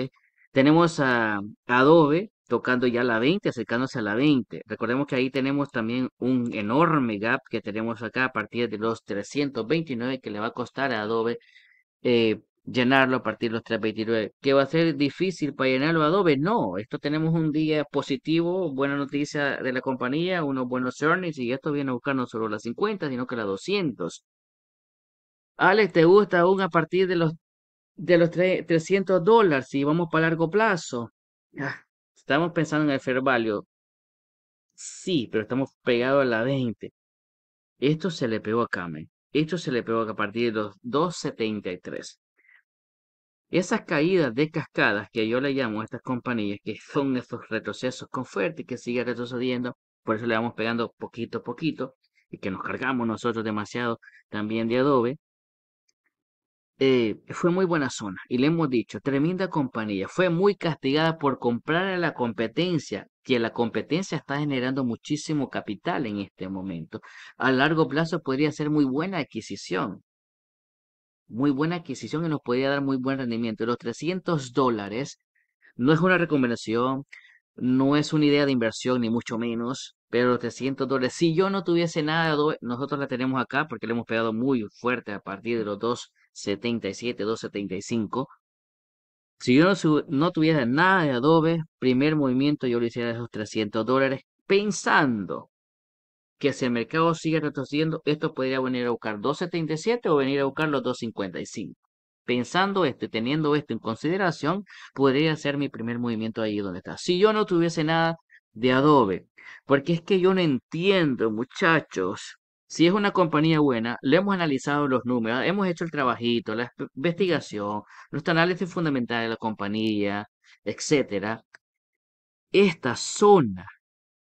Tenemos a Adobe tocando ya la 20, acercándose a la 20. Recordemos que ahí tenemos también un enorme gap que tenemos acá a partir de los 329 que le va a costar a Adobe eh, llenarlo a partir de los 3.29. ¿Que va a ser difícil para llenarlo Adobe? No, esto tenemos un día positivo, buena noticia de la compañía, unos buenos earnings y esto viene a buscar no solo las 50, sino que las 200. Alex, ¿te gusta aún a partir de los, de los 300 dólares si vamos para largo plazo? Ah, estamos pensando en el fair value. Sí, pero estamos pegados a la 20. Esto se le pegó a Kamen. Esto se le provoca a partir de los 273. Esas caídas de cascadas que yo le llamo a estas compañías, que son estos retrocesos con fuerte que sigue retrocediendo, por eso le vamos pegando poquito a poquito, y que nos cargamos nosotros demasiado también de adobe, eh, fue muy buena zona. Y le hemos dicho, tremenda compañía. Fue muy castigada por comprar a la competencia que la competencia está generando muchísimo capital en este momento. A largo plazo podría ser muy buena adquisición. Muy buena adquisición y nos podría dar muy buen rendimiento. Los 300 dólares no es una recomendación, no es una idea de inversión, ni mucho menos, pero los 300 dólares, si yo no tuviese nada, nosotros la tenemos acá porque le hemos pegado muy fuerte a partir de los 277, 275. Si yo no, tuviese tuviera nada de Adobe, primer movimiento yo le hiciera esos 300 dólares pensando que si el mercado sigue retrocediendo, esto podría venir a buscar 2.77 o venir a buscar los 2.55. Pensando esto y teniendo esto en consideración, podría ser mi primer movimiento ahí donde está. Si yo no tuviese nada de Adobe, porque es que yo no entiendo, muchachos, si es una compañía buena, le hemos analizado los números, hemos hecho el trabajito, la investigación, nuestro análisis fundamental de la compañía, etc. Esta zona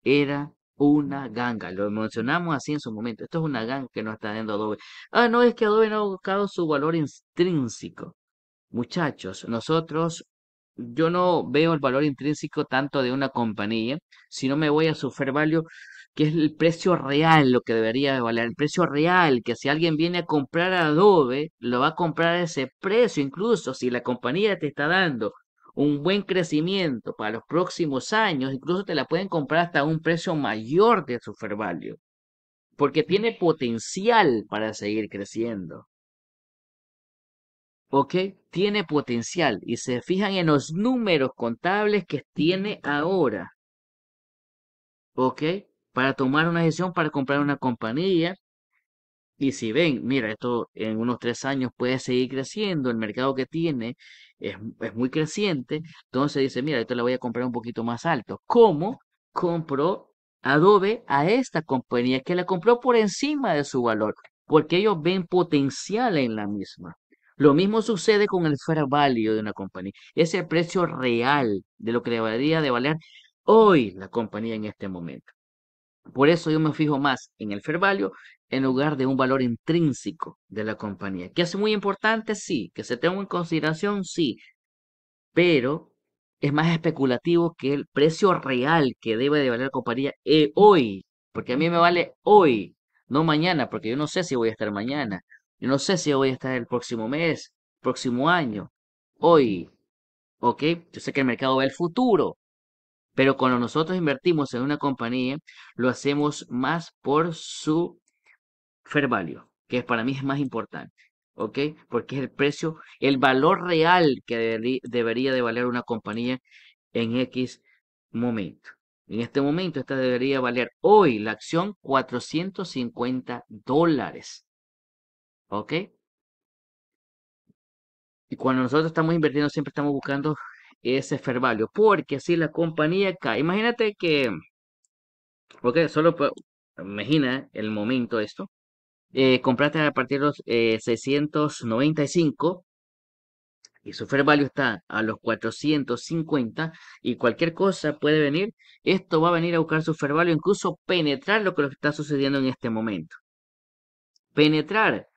era una ganga, lo mencionamos así en su momento. Esto es una ganga que no está dando Adobe. Ah, no, es que Adobe no ha buscado su valor intrínseco. Muchachos, nosotros, yo no veo el valor intrínseco tanto de una compañía, si no me voy a su fair value que es el precio real lo que debería de valer, el precio real, que si alguien viene a comprar Adobe, lo va a comprar a ese precio, incluso si la compañía te está dando un buen crecimiento para los próximos años, incluso te la pueden comprar hasta un precio mayor de su fair value, porque tiene potencial para seguir creciendo. ¿ok? Tiene potencial y se fijan en los números contables que tiene ahora, ¿ok? para tomar una decisión para comprar una compañía. Y si ven, mira, esto en unos tres años puede seguir creciendo, el mercado que tiene es, muy creciente, entonces dice, mira, esto la voy a comprar un poquito más alto. ¿Cómo compró Adobe a esta compañía que la compró por encima de su valor? Porque ellos ven potencial en la misma. Lo mismo sucede con el fair value de una compañía. Es el precio real de lo que debería de valer hoy la compañía en este momento. Por eso yo me fijo más en el fair value en lugar de un valor intrínseco de la compañía. Que es muy importante, sí. Que se tenga en consideración, sí. Pero es más especulativo que el precio real que debe de valer la compañía eh, hoy. Porque a mí me vale hoy, no mañana, porque yo no sé si voy a estar mañana. Yo no sé si voy a estar el próximo mes, próximo año, hoy. ¿Ok? Yo sé que el mercado ve el futuro. Pero cuando nosotros invertimos en una compañía, lo hacemos más por su fair value, que para mí es más importante. ¿Ok? Porque es el precio, el valor real que debería de valer una compañía en X momento. En este momento, esta debería valer hoy la acción 450 dólares. ¿Ok? Y cuando nosotros estamos invirtiendo, siempre estamos buscando ese fair value, porque si la compañía cae, imagínate que, porque solo imagina el momento esto, eh, compraste a partir de los 695 eh, y su fair value está a los 450 y cualquier cosa puede venir, esto va a venir a buscar su fair value, incluso penetrar lo que está sucediendo en este momento. Penetrar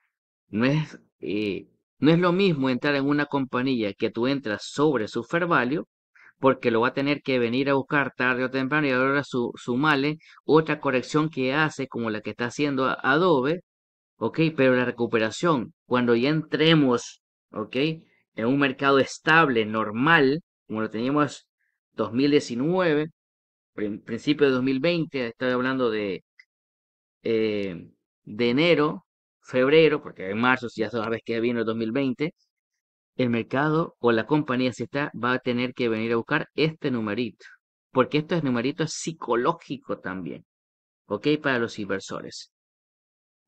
no es eh, no es lo mismo entrar en una compañía que tú entras sobre su fair value, porque lo va a tener que venir a buscar tarde o temprano y ahora su, male otra corrección que hace como la que está haciendo Adobe, ¿ok? Pero la recuperación, cuando ya entremos, ¿ok? En un mercado estable, normal, como lo teníamos 2019, principio de 2020, estoy hablando de, eh, de enero febrero, porque en marzo ya sabes que viene el 2020, el mercado o la compañía, si está, va a tener que venir a buscar este numerito, porque esto es numerito psicológico también, ¿ok? Para los inversores.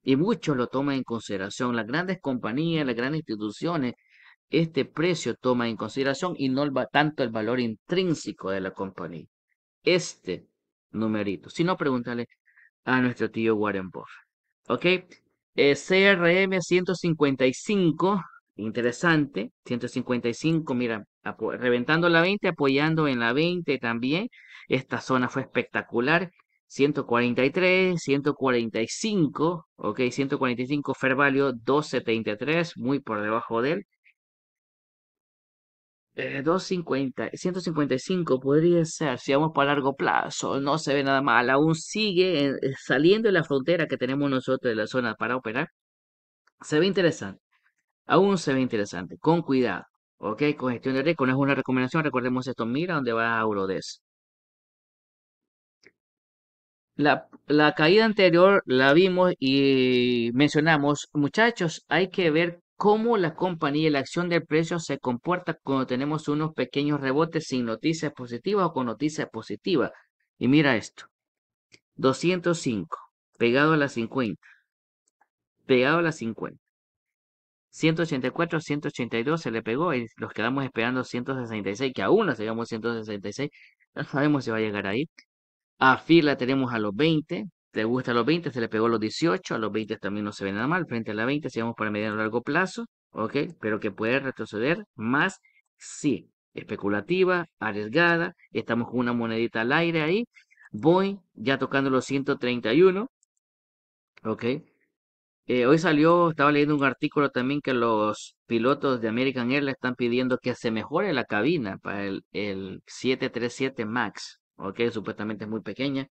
Y muchos lo toman en consideración, las grandes compañías, las grandes instituciones, este precio toma en consideración y no tanto el valor intrínseco de la compañía. Este numerito, si no, pregúntale a nuestro tío Warren Buffett. ¿Ok? Eh, CRM 155, interesante. 155, mira, reventando la 20, apoyando en la 20 también. Esta zona fue espectacular. 143, 145, ok, 145 Fair Value, 273, muy por debajo de él. 250, eh, 155 podría ser, si vamos para largo plazo, no se ve nada mal, aún sigue eh, eh, saliendo de la frontera que tenemos nosotros de la zona para operar, se ve interesante, aún se ve interesante, con cuidado, ok, con gestión de riesgo, no es una recomendación, recordemos esto, mira dónde va eurodes La, la, caída anterior la vimos y mencionamos, muchachos, hay que ver cómo la compañía y la acción del precio se comporta cuando tenemos unos pequeños rebotes sin noticias positivas o con noticias positivas. Y mira esto. 205, pegado a la 50. Pegado a la 50. 184, 182 se le pegó y los quedamos esperando 166, que aún no llegamos 166. No sabemos si va a llegar ahí. A fila la tenemos a los 20, te gusta a los 20, se le pegó los 18, a los 20 también no se ve nada mal, frente a la 20, si vamos para mediano o largo plazo, ¿ok? Pero que puede retroceder más, sí, especulativa, arriesgada, estamos con una monedita al aire ahí, voy ya tocando los 131, ¿ok? Eh, hoy salió, estaba leyendo un artículo también que los pilotos de American le están pidiendo que se mejore la cabina para el, el 737 MAX, ¿ok? Supuestamente es muy pequeña,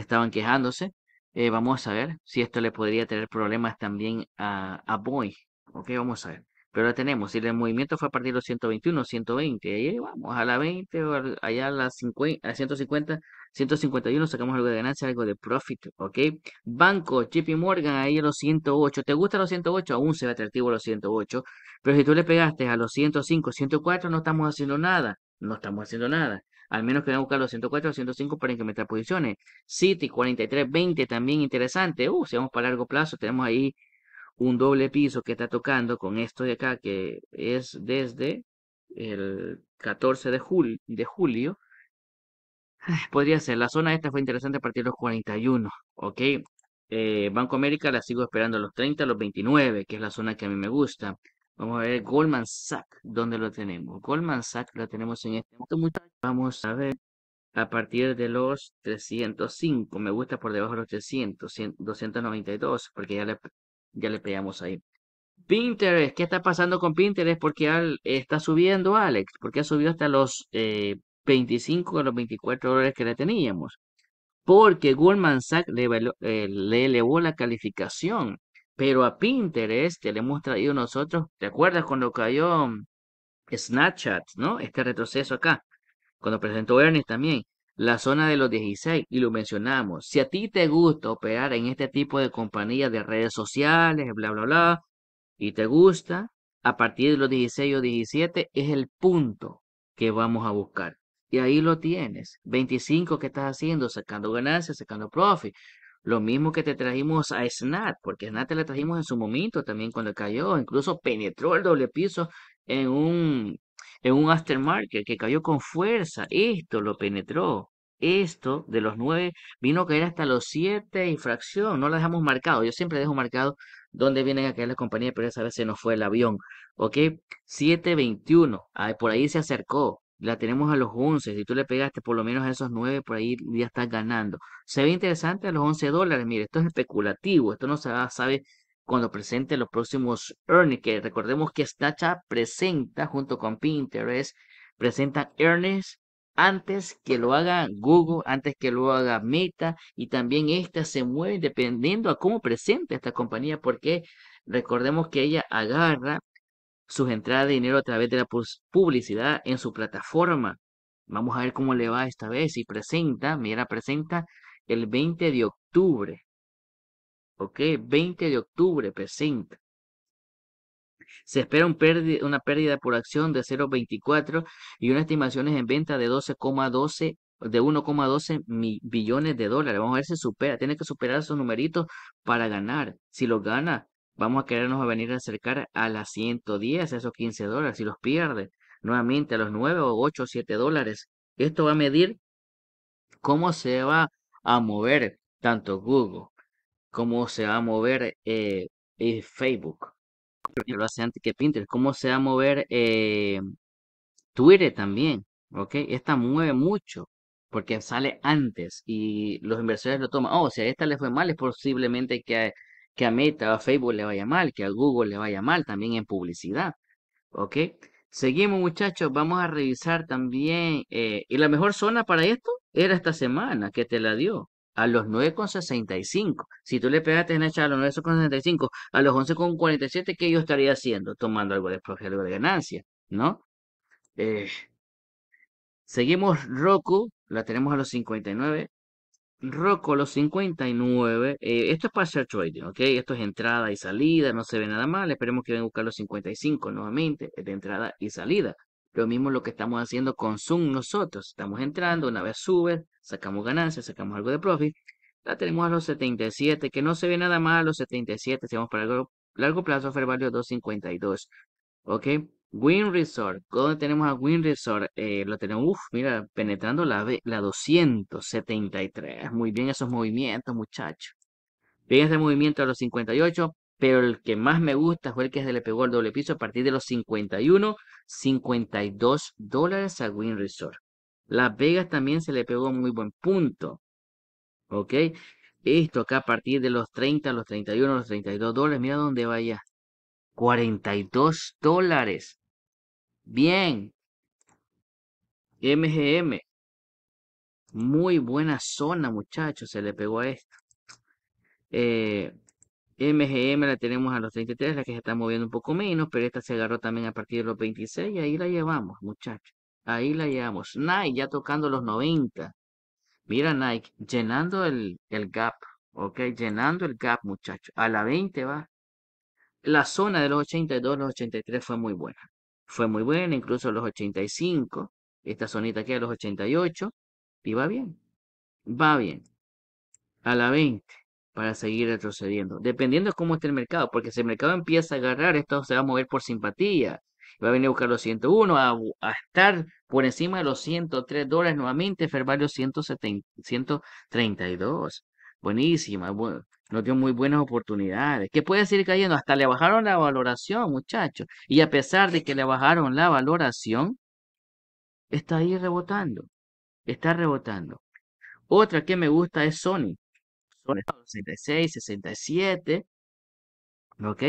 estaban quejándose. Eh, vamos a ver si esto le podría tener problemas también a, Boy. Ok, vamos a ver. Pero la tenemos. Si el movimiento fue a partir de los 121, 120. Ahí vamos a la 20 allá a la 50, a 150, 151. Sacamos algo de ganancia, algo de profit. Ok. Banco, JP Morgan, ahí a los 108. ¿Te gusta los 108? Aún se ve atractivo a los 108. Pero si tú le pegaste a los 105, 104, no estamos haciendo nada. No estamos haciendo nada al menos que a buscar los 104 o 105 para me posiciones. City 4320, también interesante. Uh, si vamos para largo plazo, tenemos ahí un doble piso que está tocando con esto de acá, que es desde el 14 de, de julio. Podría ser, la zona esta fue interesante a partir de los 41, ¿ok? Eh, Banco América la sigo esperando a los 30, a los 29, que es la zona que a mí me gusta. Vamos a ver Goldman Sachs, ¿dónde lo tenemos? Goldman Sachs lo tenemos en este momento, Vamos a ver a partir de los 305. Me gusta por debajo de los 300, 292, porque ya le, ya le pegamos ahí. Pinterest, ¿qué está pasando con Pinterest? Porque está subiendo Alex, porque ha subido hasta los 25 eh, o los 24 dólares que le teníamos. Porque Goldman Sachs le eh, elevó la calificación pero a Pinterest que le hemos traído nosotros, ¿te acuerdas cuando cayó mm, Snapchat, ¿no? Este retroceso acá, cuando presentó Ernest también, la zona de los 16, y lo mencionamos. Si a ti te gusta operar en este tipo de compañías de redes sociales, bla, bla, bla, y te gusta, a partir de los 16 o 17 es el punto que vamos a buscar. Y ahí lo tienes. 25 que estás haciendo, sacando ganancias, sacando profit. Lo mismo que te trajimos a Snat, porque Snat te la trajimos en su momento también cuando cayó, incluso penetró el doble piso en un, en un aftermarket que cayó con fuerza. Esto lo penetró. Esto de los nueve vino a caer hasta los siete infracción. No la dejamos marcado. Yo siempre dejo marcado dónde vienen a caer las compañías, pero esa vez se nos fue el avión. ¿Ok? 721. Por ahí se acercó la tenemos a los 11. Si tú le pegaste por lo menos a esos 9, por ahí ya estás ganando. Se ve interesante a los 11 dólares. Mire, esto es especulativo. Esto no se va, sabe cuando presente los próximos earnings. Que recordemos que Snapchat presenta junto con Pinterest, presenta earnings antes que lo haga Google, antes que lo haga Meta. Y también esta se mueve dependiendo a cómo presente esta compañía. Porque recordemos que ella agarra sus entradas de dinero a través de la publicidad en su plataforma. Vamos a ver cómo le va esta vez. Y presenta, mira, presenta el 20 de octubre. ¿Ok? 20 de octubre presenta. Se espera una pérdida por acción de 0.24 y unas estimaciones en venta de 12,12 de 1,12 billones de dólares. Vamos a ver si supera. Tiene que superar esos numeritos para ganar. Si lo gana, vamos a querernos a venir a acercar a las 110, esos 15 dólares, Y los pierde, nuevamente a los 9 o 8 o 7 dólares. Esto va a medir cómo se va a mover tanto Google, cómo se va a mover eh, eh Facebook, lo hace antes que Pinterest, cómo se va a mover eh, Twitter también, ¿ok? Esta mueve mucho porque sale antes y los inversores lo toman. O oh, sea, esta le fue mal, es posiblemente que que a Meta, a Facebook le vaya mal, que a Google le vaya mal también en publicidad. ¿Ok? Seguimos muchachos, vamos a revisar también, eh, y la mejor zona para esto era esta semana que te la dio, a los 9,65. Si tú le pegaste en a los 9,65, a los 11,47, ¿qué yo estaría haciendo? Tomando algo de profe, algo de ganancia, ¿no? Eh, seguimos Roku, la tenemos a los 59, Roco, los 59. Eh, esto es para partial trading, ¿ok? Esto es entrada y salida, no se ve nada mal. Esperemos que vengan a buscar los 55 nuevamente, de entrada y salida. Lo mismo lo que estamos haciendo con Zoom nosotros. Estamos entrando, una vez sube, sacamos ganancias, sacamos algo de profit. La tenemos a los 77, que no se ve nada mal, los 77, si vamos para el largo plazo, cincuenta y 252. ¿Ok? Win Resort, ¿dónde tenemos a Win Resort? Eh, lo tenemos, uff, mira, penetrando la, la 273. Muy bien esos movimientos, muchachos. Bien ese movimiento a los 58, pero el que más me gusta fue el que se le pegó al doble piso a partir de los 51, 52 dólares a Wind Resort. Las Vegas también se le pegó muy buen punto. ¿Ok? Esto acá a partir de los 30, los 31, los 32 dólares. Mira dónde vaya. 42 dólares. Bien. MGM. Muy buena zona, muchachos. Se le pegó a esto. MGM eh, la tenemos a los 33, la que se está moviendo un poco menos, pero esta se agarró también a partir de los 26 y ahí la llevamos, muchachos. Ahí la llevamos. Nike ya tocando los 90. Mira Nike, llenando el, el gap, ¿ok? Llenando el gap, muchachos. A la 20 va la zona de los 82, los 83 fue muy buena. Fue muy buena, incluso los 85, esta zonita aquí a los 88, y va bien. Va bien. A la 20 para seguir retrocediendo. Dependiendo de cómo esté el mercado, porque si el mercado empieza a agarrar, esto se va a mover por simpatía. Va a venir a buscar los 101, a, a estar por encima de los 103 dólares nuevamente, Fervario 132. Buenísima, no dio muy buenas oportunidades. Que puede seguir cayendo. Hasta le bajaron la valoración, muchachos. Y a pesar de que le bajaron la valoración, está ahí rebotando. Está rebotando. Otra que me gusta es Sony. Sony 66, 67. Ok.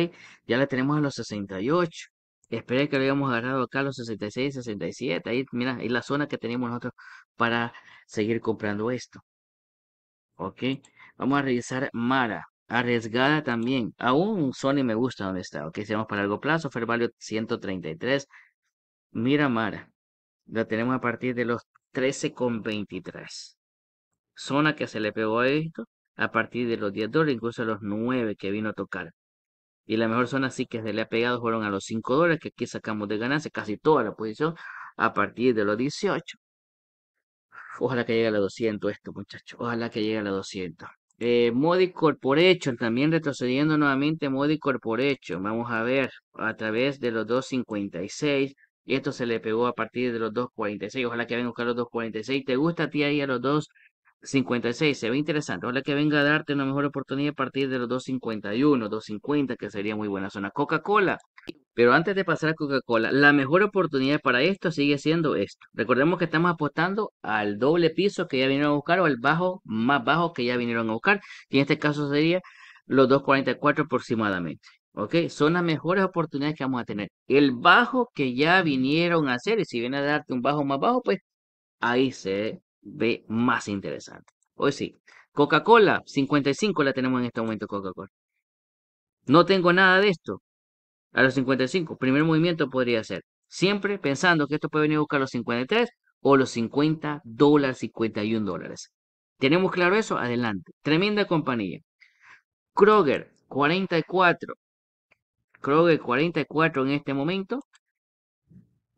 Ya la tenemos a los 68. Esperé que lo hayamos agarrado acá a los 66, 67. Ahí, mira, es la zona que tenemos nosotros para seguir comprando esto. Ok. Vamos a revisar Mara. Arriesgada también. Aún Sony me gusta donde está. Ok, si vamos para largo plazo, Fair Value 133. Mira Mara. La tenemos a partir de los 13,23. Zona que se le pegó a esto a partir de los 10 dólares, incluso a los 9 que vino a tocar. Y la mejor zona sí que se le ha pegado fueron a los 5 dólares, que aquí sacamos de ganancia casi toda la posición a partir de los 18. Ojalá que llegue a los 200 esto, muchachos. Ojalá que llegue a los 200. Eh, Modi Corporation, también retrocediendo nuevamente Modi Corporation. Vamos a ver a través de los 256. Esto se le pegó a partir de los 246. Ojalá que venga a buscar los 246. ¿Te gusta a ti ahí a los 56, se ve interesante. Ojalá que venga a darte una mejor oportunidad a partir de los 251, 250, que sería muy buena zona. Coca-Cola. Pero antes de pasar a Coca-Cola, la mejor oportunidad para esto sigue siendo esto. Recordemos que estamos apostando al doble piso que ya vinieron a buscar o al bajo más bajo que ya vinieron a buscar, y en este caso sería los 244 aproximadamente. ¿Ok? Son las mejores oportunidades que vamos a tener. El bajo que ya vinieron a hacer, y si viene a darte un bajo más bajo, pues ahí se ve más interesante. Hoy sí, Coca-Cola, 55 la tenemos en este momento Coca-Cola. No tengo nada de esto. A los 55, primer movimiento podría ser. Siempre pensando que esto puede venir a buscar los 53 o los 50 dólares, 51 dólares. ¿Tenemos claro eso? Adelante. Tremenda compañía. Kroger, 44. Kroger, 44 en este momento.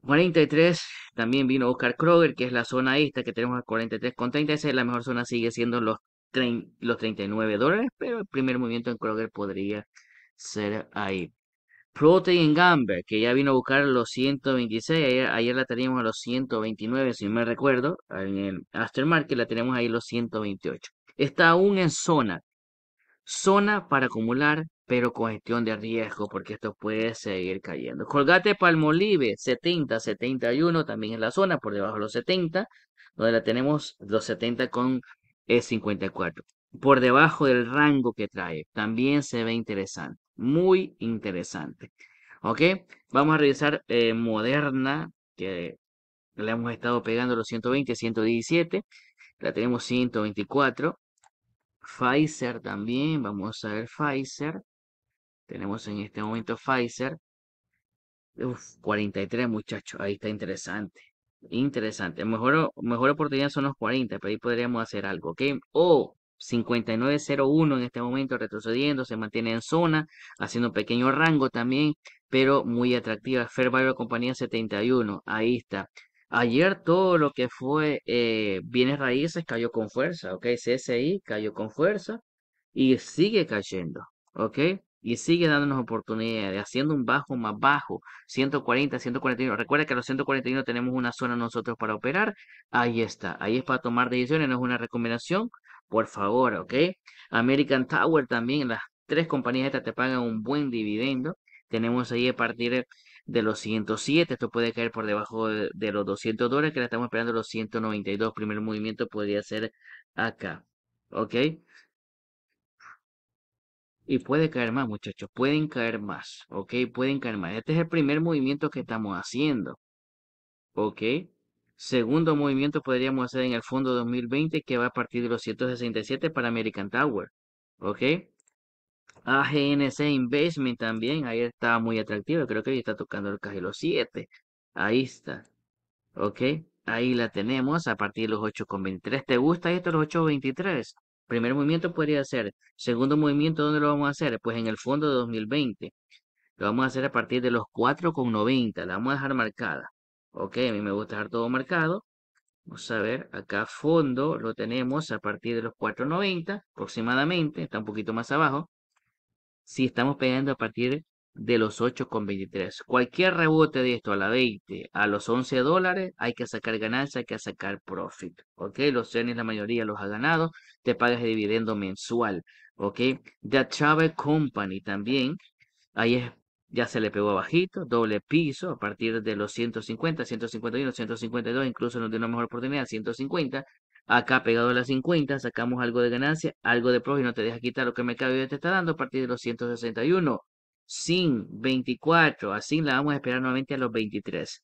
43 también vino a buscar Kroger, que es la zona esta que tenemos a 43,36. La mejor zona sigue siendo los, los 39 dólares, pero el primer movimiento en Kroger podría ser ahí. Protein Gamber, que ya vino a buscar los 126. Ayer, ayer la teníamos a los 129, si me recuerdo. En el Aftermarket la tenemos ahí los 128. Está aún en zona. Zona para acumular, pero con gestión de riesgo, porque esto puede seguir cayendo. Colgate Palmolive, 70, 71, también en la zona, por debajo de los 70, donde la tenemos los 70 con 54. Eh, por debajo del rango que trae, también se ve interesante, muy interesante. ¿Ok? Vamos a revisar eh, Moderna, que le hemos estado pegando los 120, 117. La tenemos 124. Pfizer también, vamos a ver Pfizer. Tenemos en este momento Pfizer. Uf, 43 muchachos, ahí está interesante. Interesante. Mejor, mejor oportunidad son los 40, pero ahí podríamos hacer algo, ¿ok? O oh, 59.01 en este momento retrocediendo, se mantiene en zona, haciendo pequeño rango también, pero muy atractiva. Fair Value Compañía 71, ahí está. Ayer todo lo que fue eh, bienes raíces cayó con fuerza, ¿ok? CSI cayó con fuerza y sigue cayendo, ¿ok? Y sigue dándonos oportunidades, haciendo un bajo más bajo, 140, 141. Recuerda que a los 141 tenemos una zona nosotros para operar. Ahí está, ahí es para tomar decisiones, no es una recomendación. Por favor, ¿ok? American Tower también, las tres compañías estas te pagan un buen dividendo. Tenemos ahí a partir de de los 107. Esto puede caer por debajo de, los 200 dólares, que la estamos esperando los 192. Primer movimiento podría ser acá. ¿Ok? Y puede caer más, muchachos. Pueden caer más. ¿Ok? Pueden caer más. Este es el primer movimiento que estamos haciendo. ¿Ok? Segundo movimiento podríamos hacer en el fondo 2020 que va a partir de los 167 para American Tower. ¿Ok? AGNC Investment también, ahí está muy atractivo creo que ahí está tocando el cajero 7. Ahí está. Ok, ahí la tenemos a partir de los 8,23. ¿Te gusta esto los 8,23? Primer movimiento podría ser. Segundo movimiento, ¿dónde lo vamos a hacer? Pues en el fondo de 2020. Lo vamos a hacer a partir de los 4,90. La vamos a dejar marcada. Ok, a mí me gusta dejar todo marcado. Vamos a ver, acá fondo lo tenemos a partir de los 4.90 aproximadamente, está un poquito más abajo si estamos pegando a partir de los 8,23. Cualquier rebote de esto a la 20, a los 11 dólares, hay que sacar ganancia, hay que sacar profit. ¿Ok? Los CENES, la mayoría los ha ganado. Te pagas el dividendo mensual. ¿Ok? The Travel Company también. Ahí es, ya se le pegó bajito, doble piso, a partir de los 150, 151, 152, incluso nos dio una mejor oportunidad, 150. Acá pegado a las 50, sacamos algo de ganancia, algo de y no te deja quitar lo que el mercado ya te está dando a partir de los 161. Sin 24, así la vamos a esperar nuevamente a los 23.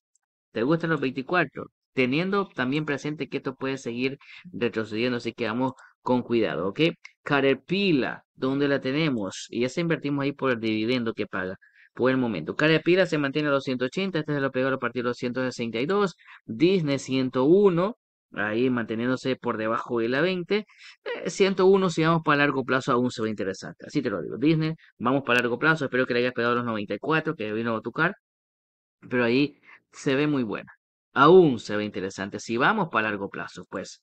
¿Te gustan los 24? Teniendo también presente que esto puede seguir retrocediendo, así que vamos con cuidado, ¿ok? Carepila, ¿dónde la tenemos? Y ya invertimos ahí por el dividendo que paga por el momento. Carepila se mantiene a los 180, este se lo pegó a partir de los 162, Disney 101, ahí manteniéndose por debajo de la 20. 101, eh, si vamos para largo plazo, aún se ve interesante. Así te lo digo, Disney, vamos para largo plazo. Espero que le hayas pegado los 94, que vino a tocar. Pero ahí se ve muy buena. Aún se ve interesante. Si vamos para largo plazo, pues.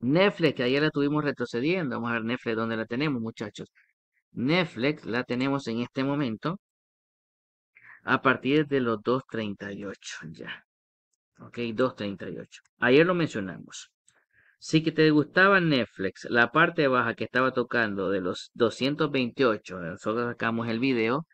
Netflix, que ayer la tuvimos retrocediendo. Vamos a ver Netflix dónde la tenemos, muchachos. Netflix la tenemos en este momento a partir de los 2.38 ya. Ok, 2.38. Ayer lo mencionamos. Si que te gustaba Netflix, la parte baja que estaba tocando de los 228, nosotros sacamos el video,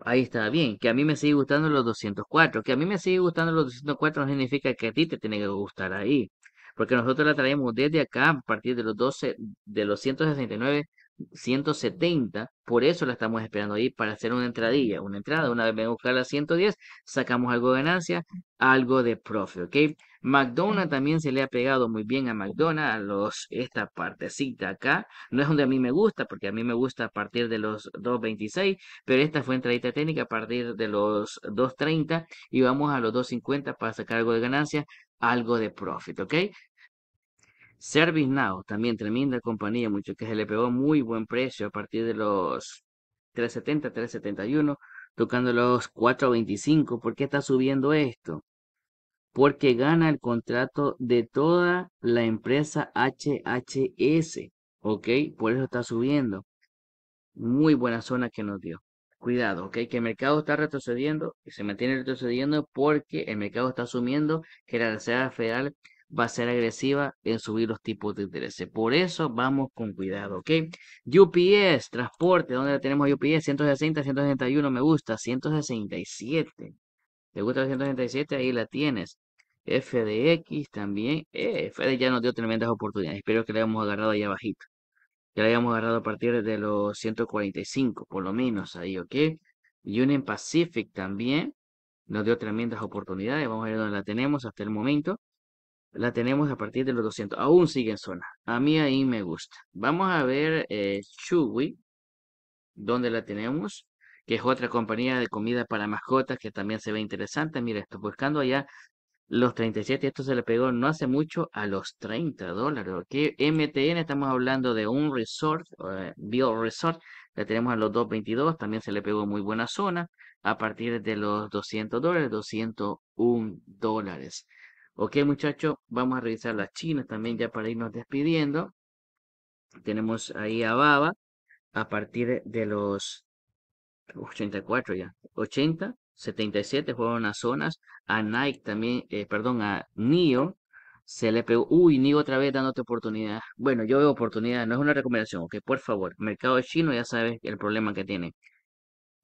ahí está bien. Que a mí me sigue gustando los 204. Que a mí me sigue gustando los 204 no significa que a ti te tiene que gustar ahí. Porque nosotros la traemos desde acá a partir de los 12, de los 169 170, por eso la estamos esperando ahí para hacer una entradilla, una entrada, una vez ven a buscar la 110, sacamos algo de ganancia, algo de profit, ¿ok? McDonald's también se le ha pegado muy bien a McDonald's, a los, esta partecita acá, no es donde a mí me gusta, porque a mí me gusta a partir de los 2.26, pero esta fue entradita técnica a partir de los 2.30 y vamos a los 2.50 para sacar algo de ganancia, algo de profit, ¿ok? Now también tremenda compañía, mucho que se le pegó muy buen precio a partir de los 370, 371, tocando los 425. ¿Por qué está subiendo esto? Porque gana el contrato de toda la empresa HHS, ¿ok? Por eso está subiendo. Muy buena zona que nos dio. Cuidado, ¿ok? Que el mercado está retrocediendo y se mantiene retrocediendo porque el mercado está asumiendo que la Reserva Federal va a ser agresiva en subir los tipos de interés. Por eso vamos con cuidado, ¿ok? UPS, transporte, ¿dónde tenemos UPS? 160, 161, me gusta, 167. ¿Te gusta la 167? Ahí la tienes. FDX también. Eh, FDX ya nos dio tremendas oportunidades. Espero que la hayamos agarrado ahí abajito. Ya la hayamos agarrado a partir de los 145, por lo menos ahí, ¿ok? Union Pacific también nos dio tremendas oportunidades. Vamos a ver dónde la tenemos hasta el momento la tenemos a partir de los 200. Aún sigue en zona. A mí ahí me gusta. Vamos a ver eh, Chewy, donde la tenemos, que es otra compañía de comida para mascotas que también se ve interesante. Mira, estoy buscando allá los 37. Esto se le pegó no hace mucho a los 30 dólares. Aquí MTN, estamos hablando de un resort, eh, Bio Resort. La tenemos a los 222. También se le pegó muy buena zona a partir de los 200 dólares, 201 dólares. Ok, muchachos, vamos a revisar la China también ya para irnos despidiendo. Tenemos ahí a Baba a partir de los 84 ya, 80, 77 fueron a zonas. A Nike también, eh, perdón, a Nio se le pegó. Uy, Nio otra vez dándote oportunidad. Bueno, yo veo oportunidad, no es una recomendación, ok, por favor. Mercado chino ya sabes el problema que tiene.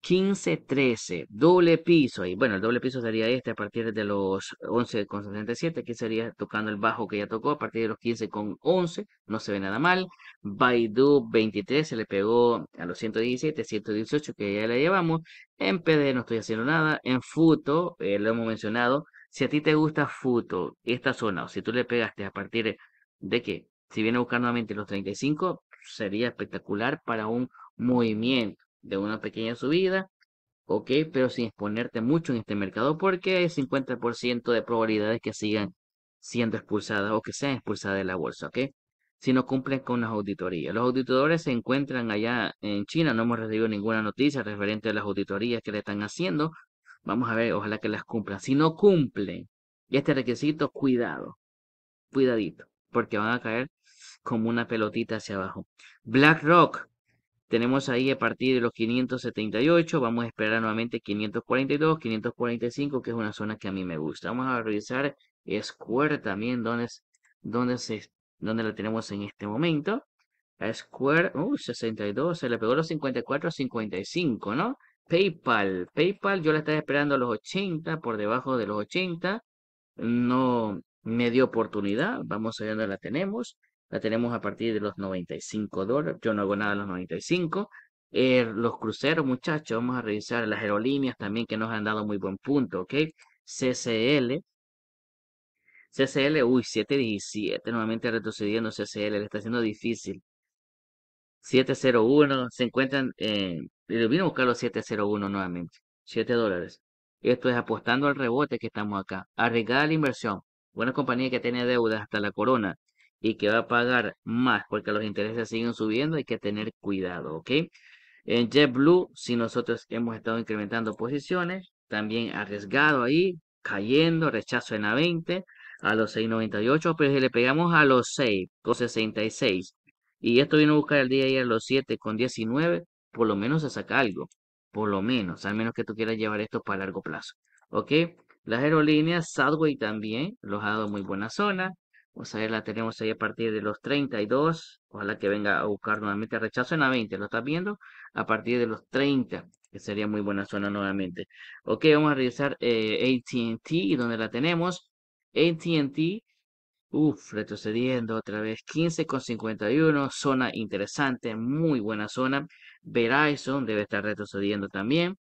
15-13, doble piso, y bueno, el doble piso sería este a partir de los 11,77, que sería tocando el bajo que ya tocó, a partir de los 15,11, no se ve nada mal. Baidu 23 se le pegó a los 117, 118 que ya le llevamos. En PD no estoy haciendo nada, en Futo, eh, lo hemos mencionado, si a ti te gusta Futo, esta zona, o si tú le pegaste a partir de que, si viene a buscar nuevamente los 35, sería espectacular para un movimiento de una pequeña subida, ok, pero sin exponerte mucho en este mercado porque hay 50% de probabilidades que sigan siendo expulsadas o que sean expulsadas de la bolsa, ok, si no cumplen con las auditorías. Los auditores se encuentran allá en China, no hemos recibido ninguna noticia referente a las auditorías que le están haciendo, vamos a ver, ojalá que las cumplan. Si no cumplen este requisito, cuidado, cuidadito, porque van a caer como una pelotita hacia abajo. BlackRock tenemos ahí a partir de los 578, vamos a esperar nuevamente 542, 545, que es una zona que a mí me gusta. Vamos a revisar Square también, donde, es, la tenemos en este momento. Square, 62, uh, se le pegó los 54, 55, ¿no? PayPal, PayPal yo la estaba esperando a los 80, por debajo de los 80. No me dio oportunidad, vamos a ver dónde la tenemos la tenemos a partir de los 95 dólares. Yo no hago nada a los 95. Eh, los cruceros, muchachos, vamos a revisar las aerolíneas también que nos han dado muy buen punto, ¿ok? CCL. CCL, uy, 717, nuevamente retrocediendo CCL, le está siendo difícil. 701, se encuentran, eh, vino a buscar los 701 nuevamente, 7 dólares. Esto es apostando al rebote que estamos acá. Arriesgada la inversión. Buena compañía que tiene deudas hasta la corona y que va a pagar más porque los intereses siguen subiendo, hay que tener cuidado, ¿ok? En JetBlue, si nosotros hemos estado incrementando posiciones, también arriesgado ahí, cayendo, rechazo en a 20 a los 6.98, pero si le pegamos a los 6.66 y esto vino a buscar el día ayer A los 7.19 con por lo menos se saca algo, por lo menos, al menos que tú quieras llevar esto para largo plazo, ¿ok? Las aerolíneas, Southway también, los ha dado muy buena zona, Vamos a ver, la tenemos ahí a partir de los 32. Ojalá que venga a buscar nuevamente rechazo en la 20. ¿Lo estás viendo? A partir de los 30, que sería muy buena zona nuevamente. Ok, vamos a revisar eh, ATT y donde la tenemos. ATT, uff, retrocediendo otra vez. 15,51. Zona interesante, muy buena zona. Verizon debe estar retrocediendo también.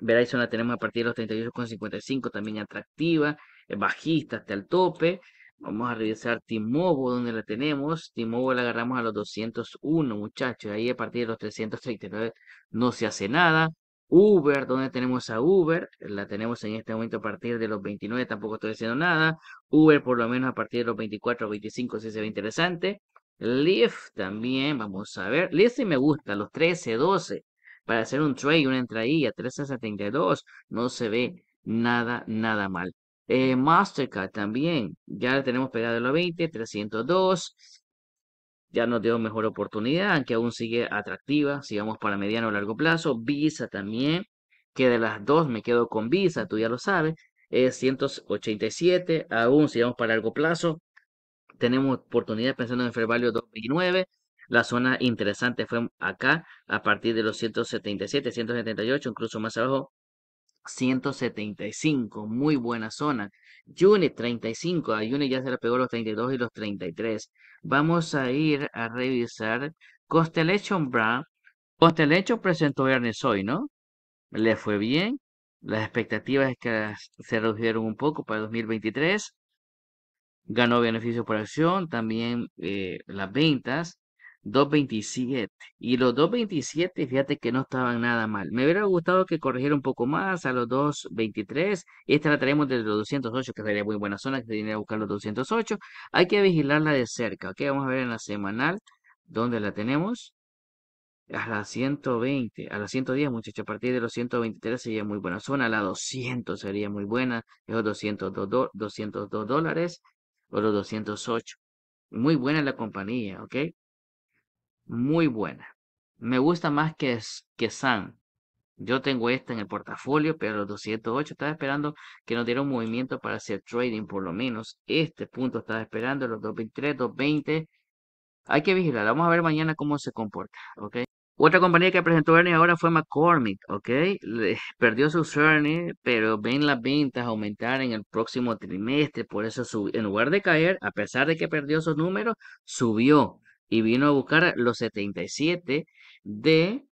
Verizon la tenemos a partir de los 38,55, también atractiva, bajista hasta el tope. Vamos a revisar Timobo, donde la tenemos. Timobo la agarramos a los 201, muchachos. Ahí a partir de los 339 no se hace nada. Uber, donde tenemos a Uber? La tenemos en este momento a partir de los 29, tampoco estoy haciendo nada. Uber por lo menos a partir de los 24 o 25 sí se ve interesante. Lyft también, vamos a ver. Lyft sí me gusta, los 13, 12. Para hacer un trade, una entradilla, 72, no se ve nada, nada mal. Eh, Mastercard también, ya tenemos pegado los 20, 302. Ya nos dio mejor oportunidad, aunque aún sigue atractiva, si vamos para mediano o largo plazo. Visa también, que de las dos me quedo con Visa, tú ya lo sabes. Es 187, aún si vamos para largo plazo. Tenemos oportunidad pensando en Fair 2009. La zona interesante fue acá, a partir de los 177, 178, incluso más abajo, 175, muy buena zona. Juni 35, a Juni ya se le pegó los 32 y los 33. Vamos a ir a revisar Constellation Brand. Constellation presentó viernes hoy, ¿no? Le fue bien. Las expectativas es que se redujeron un poco para 2023. Ganó beneficios por acción, también eh, las ventas. 2.27. Y los 2.27, fíjate que no estaban nada mal. Me hubiera gustado que corrigiera un poco más a los 2.23. Esta la traemos desde los 208, que sería muy buena zona, que tenía que buscar los 208. Hay que vigilarla de cerca, ¿ok? Vamos a ver en la semanal dónde la tenemos. A la 120, a las 110, muchachos. A partir de los 123 sería muy buena zona. A la 200 sería muy buena. Esos 202 dólares o los 208. Muy buena la compañía, ¿ok? muy buena. Me gusta más que, que San. Yo tengo esta en el portafolio, pero los 208 estaba esperando que nos diera movimiento para hacer trading, por lo menos. Este punto estaba esperando, los 223, 220. Hay que vigilar. Vamos a ver mañana cómo se comporta, ¿ok? Otra compañía que presentó earnings ahora fue McCormick, ¿ok? perdió sus earnings, pero ven las ventas aumentar en el próximo trimestre, por eso en lugar de caer, a pesar de que perdió sus números, subió y vino a buscar los 77 de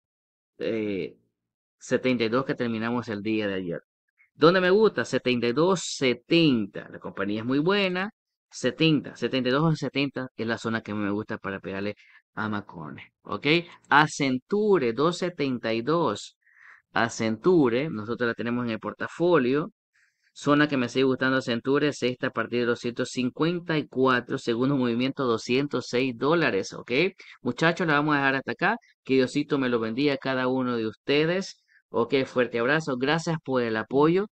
72 eh, que terminamos el día de ayer. ¿Dónde me gusta? 72, 70. La compañía es muy buena. 70, 72 o 70 es la zona que me gusta para pegarle a Macone. ¿Ok? Acenture, 272. Acenture, nosotros la tenemos en el portafolio. Zona que me sigue gustando Centura es esta a partir de los 154 segundos movimiento 206 dólares, ¿ok? Muchachos, la vamos a dejar hasta acá. Que Diosito me lo bendiga a cada uno de ustedes. Ok, fuerte abrazo. Gracias por el apoyo.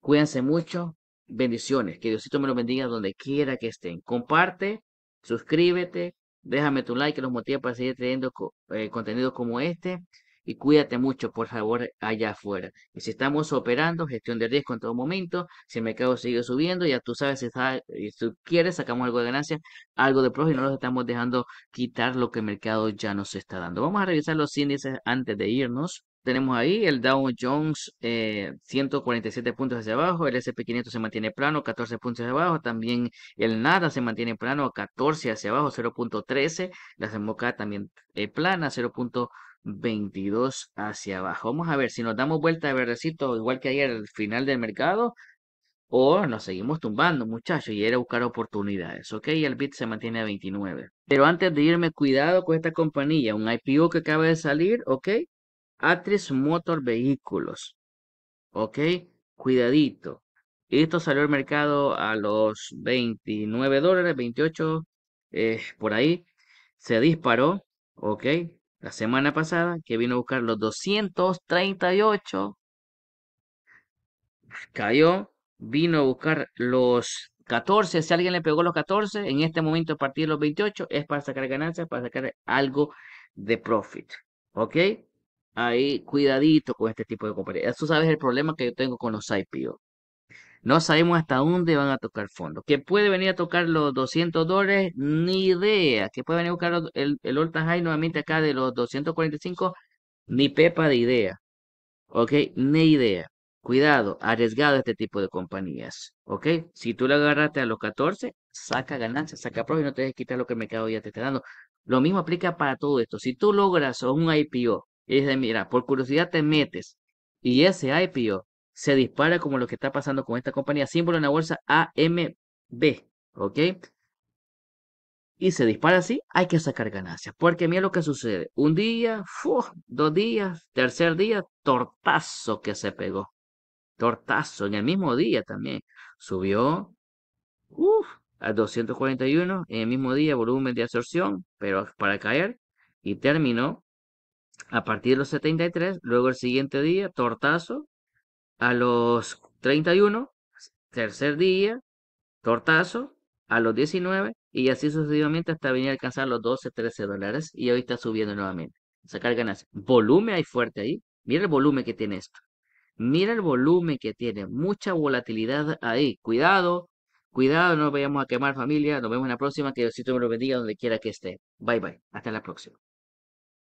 Cuídense mucho. Bendiciones. Que Diosito me lo bendiga donde quiera que estén. Comparte, suscríbete, déjame tu like que nos motiva para seguir teniendo eh, contenido como este y cuídate mucho, por favor, allá afuera. Y si estamos operando, gestión de riesgo en todo momento, si el mercado sigue subiendo, ya tú sabes, si, si tú quieres, sacamos algo de ganancia, algo de y no nos estamos dejando quitar lo que el mercado ya nos está dando. Vamos a revisar los índices antes de irnos. Tenemos ahí el Dow Jones 147 eh, puntos hacia abajo, el SP500 se mantiene plano, 14 puntos hacia abajo, también el NADA se mantiene plano, 14 hacia abajo, 0.13, la SMOCA también eh, plana, 0. 22 hacia abajo. Vamos a ver si nos damos vuelta de verdecito, igual que ayer al final del mercado, o nos seguimos tumbando, muchachos, y era buscar oportunidades, ¿ok? el bit se mantiene a 29. Pero antes de irme, cuidado con esta compañía, un IPO que acaba de salir, ¿ok? Atris Motor Vehículos, ¿ok? Cuidadito. Esto salió al mercado a los 29 dólares, 28 eh, por ahí. Se disparó, ¿ok? la semana pasada, que vino a buscar los 238. Cayó, vino a buscar los 14. Si alguien le pegó los 14, en este momento a partir de los 28 es para sacar ganancias, para sacar algo de profit. ¿Ok? Ahí, cuidadito con este tipo de compañías. Tú sabes el problema que yo tengo con los IPO. No sabemos hasta dónde van a tocar fondo. Que puede venir a tocar los 200 dólares, ni idea. Que puede venir a buscar el, el high nuevamente acá de los 245, ni pepa de idea. ¿Ok? Ni idea. Cuidado, arriesgado este tipo de compañías. ¿Ok? Si tú le agarraste a los 14, saca ganancias, saca pro y no te dejes quitar lo que el mercado ya te está dando. Lo mismo aplica para todo esto. Si tú logras un IPO, y de mira, por curiosidad te metes y ese IPO se dispara como lo que está pasando con esta compañía. Símbolo en la bolsa AMB, ¿ok? Y se dispara así, hay que sacar ganancias. Porque mira lo que sucede. Un día, dos días, tercer día, tortazo que se pegó. Tortazo, en el mismo día también. Subió Uff a 241 en el mismo día, volumen de absorción, pero para caer. Y terminó a partir de los 73, luego el siguiente día, tortazo, a los 31, tercer día, tortazo, a los 19 y así sucesivamente hasta venir a alcanzar los 12, 13 dólares y hoy está subiendo nuevamente. Sacar ganas, Volumen hay fuerte ahí. Mira el volumen que tiene esto. Mira el volumen que tiene. Mucha volatilidad ahí. Cuidado. Cuidado, no vayamos a quemar familia. Nos vemos en la próxima. Que Diosito me lo bendiga donde quiera que esté. Bye bye. Hasta la próxima.